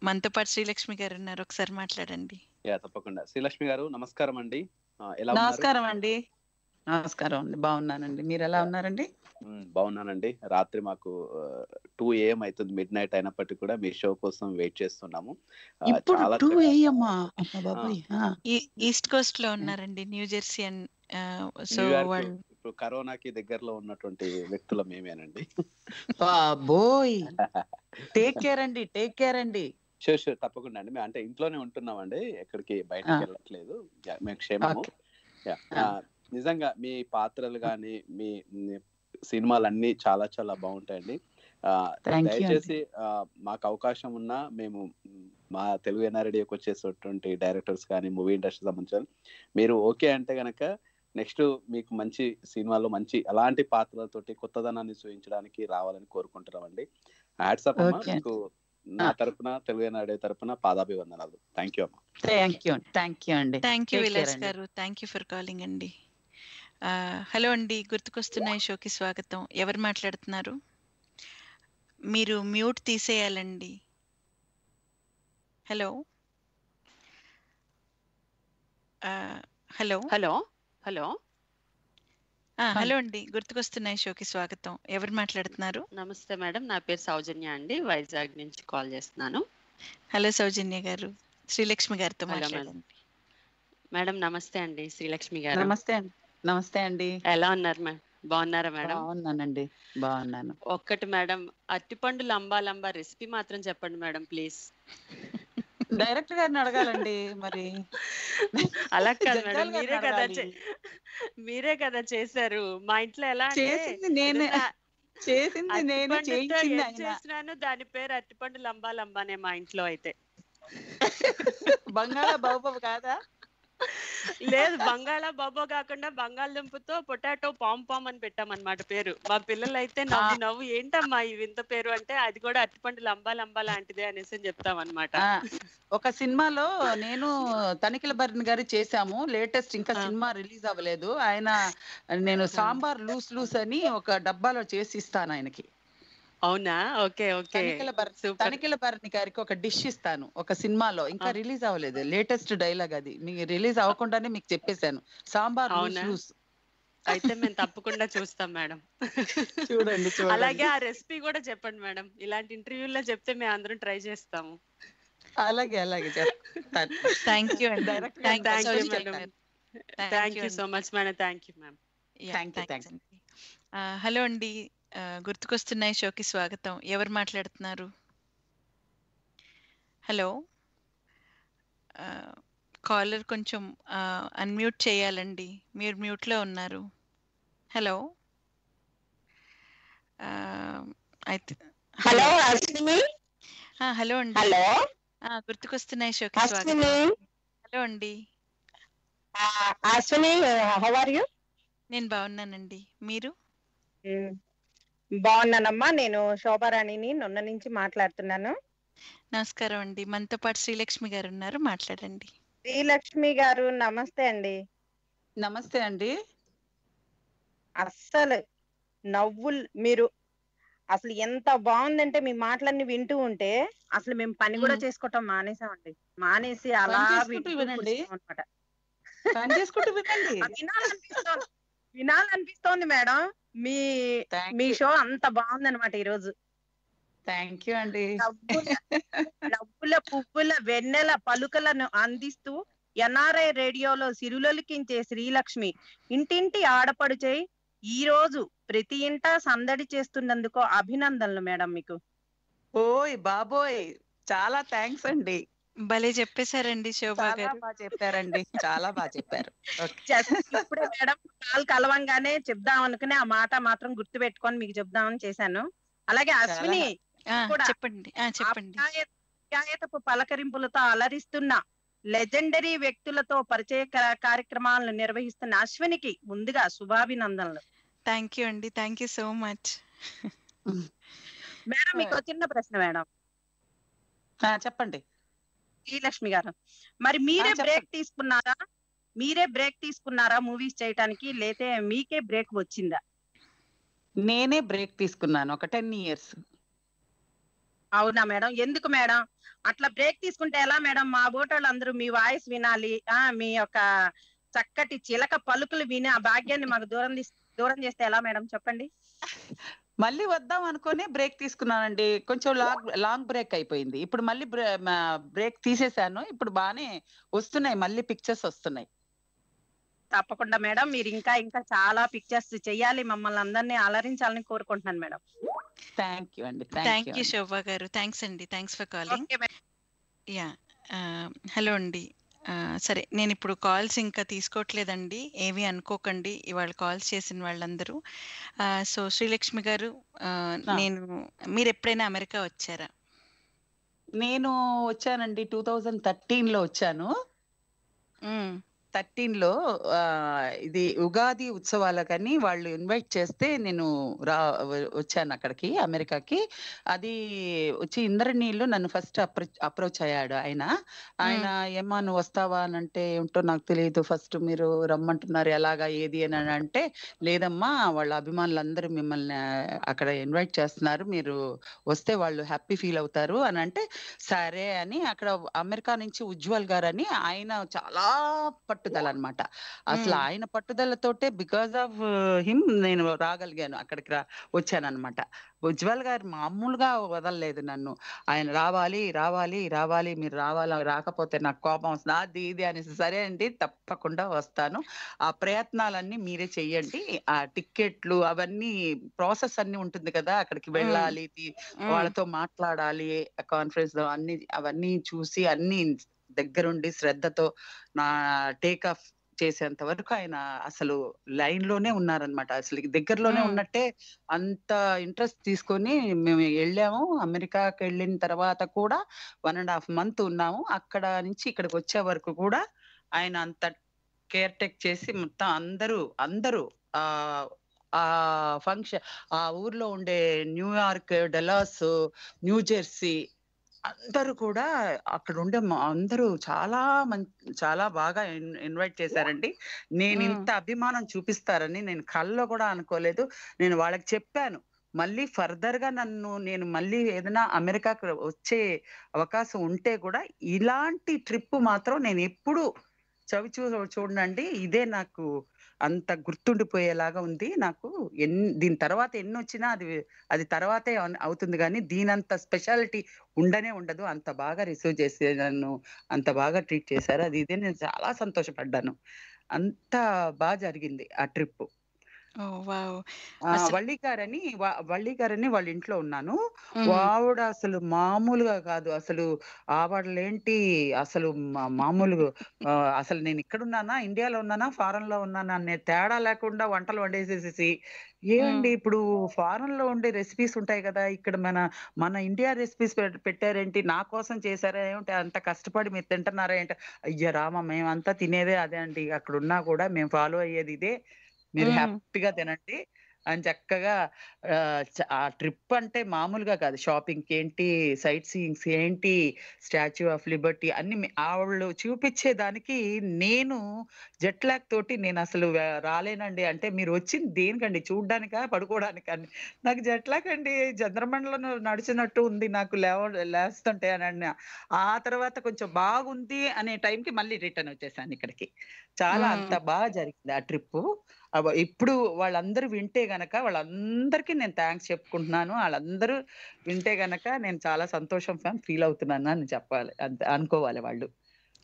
మనతో పాటు శ్రీలక్ష్మి గారు ఉన్నారు ఒకసారి మాట్లాడండి యా తప్పకుండా శ్రీలక్ష్మి గారు నమస్కారం అండి ఎలా నమస్కారం అండి నమస్కారం అండి బాగున్నానండి మీరు ఎలా ఉన్నారండి బాగున్నానండి రాత్రి మాకు టూ ఏఎం అవుతుంది మిడ్ నైట్ అయినప్పటికీ కూడా మీ షో కోసం వెయిట్ చేస్తున్నాము ఈస్ట్ కోస్ట్ లో ఉన్నారండి న్యూ జెర్సీ అండ్ సో ఇప్పుడు కరోనాకి దగ్గరలో ఉన్నటువంటి వ్యక్తుల మేమేనండి [laughs] టేక్ కేర్ అండి టేక్ కేర్ అండి షూర్ షూర్ తప్పకుండా అండి మేము అంటే ఇంట్లోనే ఉంటున్నామండి ఎక్కడికి బయటకు వెళ్ళట్లేదు మేము క్షేమము నిజంగా మీ పాత్రలు కానీ మీ సినిమాలు అన్ని చాలా చాలా బాగుంటాయండి దయచేసి మాకు అవకాశం ఉన్నా మేము మా తెలుగు ఎన్ఆర్డీకి వచ్చేసేటువంటి డైరెక్టర్స్ కానీ మూవీ ఇండస్ట్రీ సంబంధించిన మీరు ఓకే అంటే గనక నెక్స్ట్ మీకు మంచి సినిమాలో మంచి అలాంటి పాత్రలతోటి కొత్తదనాన్ని చూపించడానికి రావాలని కోరుకుంటున్నామండి హ్యాట్సప్ అమ్మా మీకు నా తరపున తెలుగు నాడే తరపున పాదాభివందనాలు థ్యాంక్ యూ అమ్మా థ్యాంక్ యూ థ్యాంక్ యూ అండి థ్యాంక్ యూ విలేష్ గారు థ్యాంక్ యూ ఫర్ కాలింగ్ అండి హలో అండి గుర్తుకొస్తున్నాయి షోకి స్వాగతం ఎవరు మాట్లాడుతున్నారు మీరు మ్యూట్ తీసేయాలండి hello hello hello hello hello అండి గుర్తుకొస్తున్నాయి షోకి స్వాగతం ఎవరు మాట్లాడుతున్నారు నమస్తే మేడం నా పేరు సౌజన్య అండి వైజాగ్ నుంచి కాల్ చేస్తున్నాను హలో సౌజన్య గారు శ్రీలక్ష్మి గారితో మాట్లాడండి మేడం నమస్తే అండి శ్రీలక్ష్మి గారు నమస్తే అండి నమస్తే అండి ఎలా ఉన్నారు మేడం బాగున్నారా మేడం బాగున్నానండి బాగున్నాను ఒక్కటి మేడం అరటిపండు లంబా లంబా రెసిపీ మాత్రం చెప్పండి మేడం ప్లీజ్ డైరెక్టర్ గారిని అడగాలండి మరి అలా కాదు మేడం మీరే కదా మీరే కదా చేశారు మా ఇంట్లో ఎలా చేసింది నేనే చేసింది నేను చేసినాను దాని పేరు అరటిపండు లంబా లంబానే మా ఇంట్లో అయితే బంగాళ బాబు కాదా [laughs] లేదు బంగాళా బాబో కాకుండా బంగాళదుంపతో పొటాటో పామ్ పామ్ అని పెట్టామన్నమాట పేరు మా పిల్లలు అయితే నవ్వు నవ్వు ఏంటమ్మా ఇవి ఇంత పేరు అంటే అది కూడా అరటిపండు లంబా లంబా లాంటిదే అనేసి చెప్తామన్నమాట ఒక సినిమాలో నేను తనిఖీల భరణ్ గారి చేశాము లేటెస్ట్ ఇంకా సినిమా రిలీజ్ అవ్వలేదు ఆయన నేను సాంబార్ లూస్ లూస్ అని ఒక డబ్బాలో చేసి ఇస్తాను ఆయనకి అవునా? ఓకే. ఓకే. 'తనికెల బర్ భరణి' గారికి ఒక డిష్ ఇస్తాను. ఒక సినిమాలో ఇంకా రిలీజ్ అవ్వలేదు. లేటెస్ట్ డైలాగ్ అది. మీకు రిలీజ్ అవ్వకుండానే మీకు చెప్పేసాను. 'సాంబార్ అవునా? అయితే మేము తప్పకుండా చూస్తాం మేడం. చూడండి. అలాగే ఆ రెసిపీ కూడా చెప్పండి మేడం. ఇలాంటి ఇంటర్వ్యూ‌ల్లో చెప్తే మేము అందరం ట్రై చేస్తాము. అలాగే. అలాగే చెప్తాను. You thank you thank you so much madam. Thank you ma'am. Thank you. Thank you. Hello అండి. గుర్తుకొస్తున్నాయి షోకి స్వాగతం ఎవరు మాట్లాడుతున్నారు హలో కాలర్ కొంచెం అన్మ్యూట్ చేయాలండి మీరు మ్యూట్లో ఉన్నారు హలో అయితే హలో హలో అండి హలో గుర్తుకొస్తున్నాయి షోకి స్వాగతం హలో అండి అశ్విని హౌ ఆర్ యు నేను బాగున్నానండి మీరు బాగున్నానమ్మా నేను శోభారాణిని నొన్న నుంచి మాట్లాడుతున్నాను నమస్కారం అండి మనతో పాటు శ్రీలక్ష్మి గారు ఉన్నారు మాట్లాడండి శ్రీలక్ష్మి గారు నమస్తే అండి నమస్తే అండి అస్సలు నవ్వులు మీరు అసలు ఎంత బాగుందంటే మీ మాటలన్నీ వింటూ ఉంటే అసలు మేము పని కూడా చేసుకోవటం మానేసామండి మానేసి అలా [laughs] వినాలనిపిస్తోంది మేడం మీ మీ షో అంత బాగుందన్నమాట ఈ రోజు థ్యాంక్ యూ అండి డబ్బుల [laughs] పువ్వుల వెన్నెల పలుకలను అందిస్తూ ఎన్ఆర్ఐ రేడియోలో సిరులలికించే శ్రీలక్ష్మి ఇంటింటి ఆడపడుచేయి ఈ రోజు ప్రతి ఇంట సందడి చేస్తున్నందుకు అభినందనలు మేడం మీకు ఓయ్ బాబోయ్ చాలా థ్యాంక్స్ అండి భలే చెప్పేశారండి శోభా గారు చెప్పారండి చాలా బాగా చెప్పారు ఓకే. ఇప్పుడే మేడం కాల్ కలవంగానే చెప్దాం అనుకుని ఆ మాట మాత్రం గుర్తు పెట్టుకొని మీకు చెప్దామని చేశాను అలాగే అశ్విని చెప్పండి చెప్పండి ఆప్యాయ- పలకరింపులతో అలరిస్తున్న లెజెండరీ వ్యక్తులతో పరిచయ కార్యక్రమాలను నిర్వహిస్తున్న అశ్వినికి ముందుగా శుభాభినందనలు థ్యాంక్ యూ అండి thank you so much madam మీకు చిన్న ప్రశ్న మేడం చెప్పండి శ్రీలక్ష్మి గారు మరి మీరే బ్రేక్ తీసుకున్నారా మీరే బ్రేక్ తీసుకున్నారా మూవీస్ చేయటానికి లేతే మీకే బ్రేక్ వచ్చిందా నేనే బ్రేక్ తీసుకున్నాను ఒక టెన్ ఇయర్స్ అవునా మేడం ఎందుకు మేడం అట్లా బ్రేక్ తీసుకుంటే ఎలా మేడం మా బోటోళ్ళు అందరూ మీ వాయిస్ వినాలి ఆ మీ యొక్క చక్కటి చిలక పలుకులు విని ఆ భాగ్యాన్ని మాకు దూరం దూరం చేస్తే ఎలా మేడం చెప్పండి [laughs] మళ్ళీ వద్దాం అనుకుని బ్రేక్ తీసుకున్నానండి కొంచెం లాంగ్ లాంగ్ బ్రేక్ అయిపోయింది ఇప్పుడు మళ్ళీ బ్రేక్ తీసేశాను ఇప్పుడు బాగానే వస్తున్నాయి మళ్ళీ పిక్చర్స్ వస్తున్నాయి తప్పకుండా మేడం మీరు ఇంకా ఇంకా చాలా పిక్చర్స్ చేయాలి మమ్మల్ని అందరినీ అలరించాలని కోరుకుంటున్నాను మేడం థ్యాంక్ యూ అండి థ్యాంక్ యూ శోభా గారు థ్యాంక్స్ అండి thanks for calling ya hello అండి సరే నేను ఇప్పుడు కాల్స్ ఇంకా తీసుకోవట్లేదండి ఏవి అనుకోకండి ఇవాళ కాల్స్ చేసిన వాళ్ళందరూ సో శ్రీలక్ష్మి గారు నేను మీరు ఎప్పుడైనా అమెరికా వచ్చారా నేను వచ్చానండి టూ థౌజండ్ థర్టీన్లో వచ్చాను థర్టీన్ లో ఇది ఉగాది ఉత్సవాలకని వాళ్ళు ఇన్వైట్ చేస్తే నేను రా వచ్చాను అక్కడికి అమెరికాకి అది వచ్చి ఇంద్రనీళ్ళు నన్ను ఫస్ట్ అప్రోచ్ అయ్యాడు ఆయన ఆయన ఏమా నువ్వు వస్తావా అని అంటే ఏమిటో నాకు తెలియదు ఫస్ట్ మీరు రమ్మంటున్నారు ఎలాగా ఏది అని అంటే లేదమ్మా వాళ్ళ అభిమానులందరూ మిమ్మల్ని అక్కడ ఇన్వైట్ చేస్తున్నారు మీరు వస్తే వాళ్ళు హ్యాపీ ఫీల్ అవుతారు అని అంటే సరే అని అక్కడ అమెరికా నుంచి ఉజ్వల్ గారు అని ఆయన చాలా పట్టు పట్టుదల అనమాట అసలు ఆయన పట్టుదలతోటే బికాస్ ఆఫ్ హిమ్ నేను రాగలిగాను అక్కడికి రా అనమాట ఉజ్వల్ గారు మామూలుగా వదలలేదు నన్ను ఆయన రావాలి రావాలి రావాలి మీరు రావాలి రాకపోతే నాకు కోపం వస్తుంది అది ఇది అనేసి సరే అండి తప్పకుండా వస్తాను ఆ ప్రయత్నాలన్నీ మీరే చెయ్యండి ఆ టిక్కెట్లు అవన్నీ ప్రాసెస్ అన్ని ఉంటుంది కదా అక్కడికి వెళ్ళాలి వాళ్ళతో మాట్లాడాలి కాన్ఫరెన్స్ అన్ని అవన్నీ చూసి అన్ని దగ్గరుండి శ్రద్ధతో నా టేక్ ఆఫ్ చేసేంత వరకు ఆయన అసలు లైన్ లోనే ఉన్నారనమాట అసలు దగ్గరలోనే ఉన్నట్టే అంత ఇంట్రెస్ట్ తీసుకొని మేము వెళ్ళాము అమెరికాకి వెళ్ళిన తర్వాత కూడా వన్ అండ్ హాఫ్ మంత్ ఉన్నాము అక్కడ నుంచి ఇక్కడికి వచ్చే వరకు కూడా ఆయన అంత కేర్ టేక్ చేసి మొత్తం అందరూ అందరూ ఆ ఆ ఫంక్షన్ ఆ ఊర్లో ఉండే న్యూయార్క్ డెలాస్ న్యూ జెర్సీ అందరూ కూడా అక్కడ ఉండే అందరూ చాలా మంచి చాలా బాగా ఇన్వైట్ చేశారండి నేను ఇంత అభిమానం చూపిస్తారని నేను కళ్ళలో కూడా అనుకోలేదు నేను వాళ్ళకి చెప్పాను మళ్ళీ ఫర్దర్ గా నన్ను నేను మళ్ళీ ఏదైనా అమెరికాకు వచ్చే అవకాశం ఉంటే కూడా ఇలాంటి ట్రిప్ మాత్రం నేను ఎప్పుడు చవి చూ చూడండి ఇదే నాకు అంత గుర్తుండిపోయేలాగా ఉంది నాకు ఎన్ని దీని తర్వాత ఎన్ని వచ్చినా అది అది తర్వాతే అవుతుంది కానీ దీనంత స్పెషాలిటీ ఉండనే ఉండదు అంత బాగా రిసీవ్ చేసే నన్ను అంత బాగా ట్రీట్ చేశారు అది ఇదే నేను చాలా సంతోషపడ్డాను అంత బాగా జరిగింది ఆ ట్రిప్ వల్లి వావ్! వల్లి గారని వాళ్ళ ఇంట్లో ఉన్నాను. ఆవిడ అసలు మామూలుగా కాదు. అసలు ఆవిడలేంటి అసలు మామూలు మామూలుగా నేను అసలు ఉన్నానా ఇండియాలో ఉన్నానా, లో ఉన్నానా నేను తేడా లేకుండా వంటలు వండేసేసేసి, ఏమండి ఇప్పుడు ఫారెన్ లో ఉండే రెసిపీస్ ఉంటాయి కదా! ఇక్కడ మన మన ఇండియా రెసిపీస్ పెట్టారేంటి? నా కోసం చేశారా ఏమిటి? అంత కష్టపడి మీరు తింటున్నారా ఏంటి? అయ్య రామ! మేమంతా తినేదే అదే అండి. అక్కడున్నా కూడా మేము ఫాలో అయ్యేది ఇదే. మీరు హ్యాపీగా తినండి అని చక్కగా ఆ ట్రిప్ అంటే మామూలుగా కాదు షాపింగ్ ఏంటి సైట్ సీయింగ్స్ ఏంటి స్టాచ్యూ ఆఫ్ లిబర్టీ అన్ని ఆవిళ్ళు చూపించేదానికి నేను జెట్ లాక్ తోటి నేను అసలు రాలేనండి అంటే మీరు వచ్చింది దేనికండి పడుకోవడానికి అని నాకు జెట్ లాక్ అండి చంద్రమండలం నడిచినట్టు ఉంది నాకు లేవ లేస్తుంటే అని ఆ తర్వాత కొంచెం బాగుంది అనే టైంకి మళ్ళీ రిటర్న్ వచ్చేసాను ఇక్కడికి చాలా అంత బాగా జరిగింది ఆ ట్రిప్ ఇప్పుడు వాళ్ళందరూ వింటే గనక వాళ్ళందరికీ నేను థ్యాంక్స్ చెప్పుకుంటున్నాను వాళ్ళందరూ వింటే గనక నేను చాలా సంతోషం ఫీల్ అవుతున్నాను అని చెప్పాలి అనుకోవాలి వాళ్ళు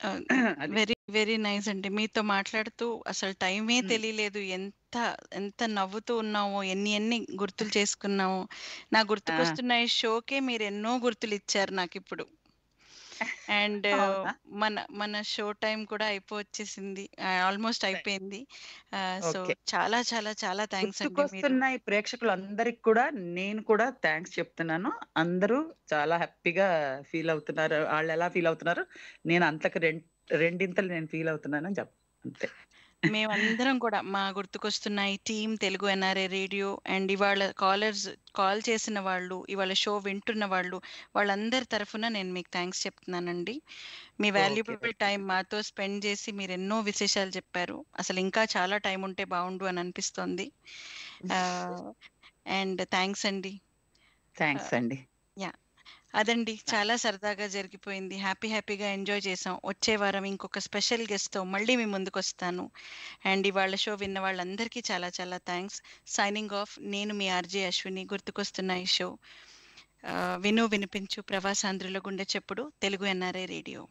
[clears throat] వెరీ వెరీ నైస్ అండి మీతో మాట్లాడుతూ అసలు టైమే తెలియలేదు ఎంత ఎంత నవ్వుతూ ఉన్నామో ఎన్ని ఎన్ని గుర్తులు చేసుకున్నామో నా గుర్తుకొస్తున్న ఈ షోకే మీరు ఎన్నో గుర్తులు ఇచ్చారు నాకు ఇప్పుడు అండ్ మన మన షో టైం కూడా అయిపోవచ్చేసింది ఆల్మోస్ట్ అయిపోయింది సో చాలా చాలా చాలా థ్యాంక్స్ అండి ప్రేక్షకులు ప్రేక్షకులందరికి కూడా నేను కూడా థ్యాంక్స్ చెప్తున్నాను అందరూ చాలా హ్యాపీగా ఫీల్ అవుతున్నారు వాళ్ళు ఎలా ఫీల్ అవుతున్నారు నేను అంతకు రెండు రెండింతలు నేను ఫీల్ అవుతున్నాను అని చెప్ అంతే మేమందరం కూడా మా గుర్తుకొస్తున్నాయి team Telugu NRI radio and ఇవాళ కాలర్స్ కాల్ చేసిన వాళ్ళు ఇవాళ షో వింటున్న వాళ్ళు వాళ్ళందరి తరఫున నేను మీకు థ్యాంక్స్ చెప్తున్నానండి మీ వాల్యుబుల్ టైం మాతో స్పెండ్ చేసి మీరు ఎన్నో విశేషాలు చెప్పారు అసలు ఇంకా చాలా టైం ఉంటే బాగుండు అని అనిపిస్తోంది [laughs] అండ్ థ్యాంక్స్ అండి థ్యాంక్స్ అండి యా అదండి చాలా సరదాగా జరిగిపోయింది హ్యాపీ హ్యాపీగా ఎంజాయ్ చేసాం వచ్చే వారం ఇంకొక స్పెషల్ గెస్ట్తో మళ్ళీ మీ ముందుకు వస్తాను అండ్ ఇవాళ షో విన్న వాళ్ళందరికీ చాలా చాలా థ్యాంక్స్ సైనింగ్ ఆఫ్ నేను మీ ఆర్జే అశ్విని గుర్తుకొస్తున్న ఈ షో విను వినిపించు ప్రవాసాంధ్రుల గుండె చెప్పుడు తెలుగు ఎన్ఆర్ఐ రేడియో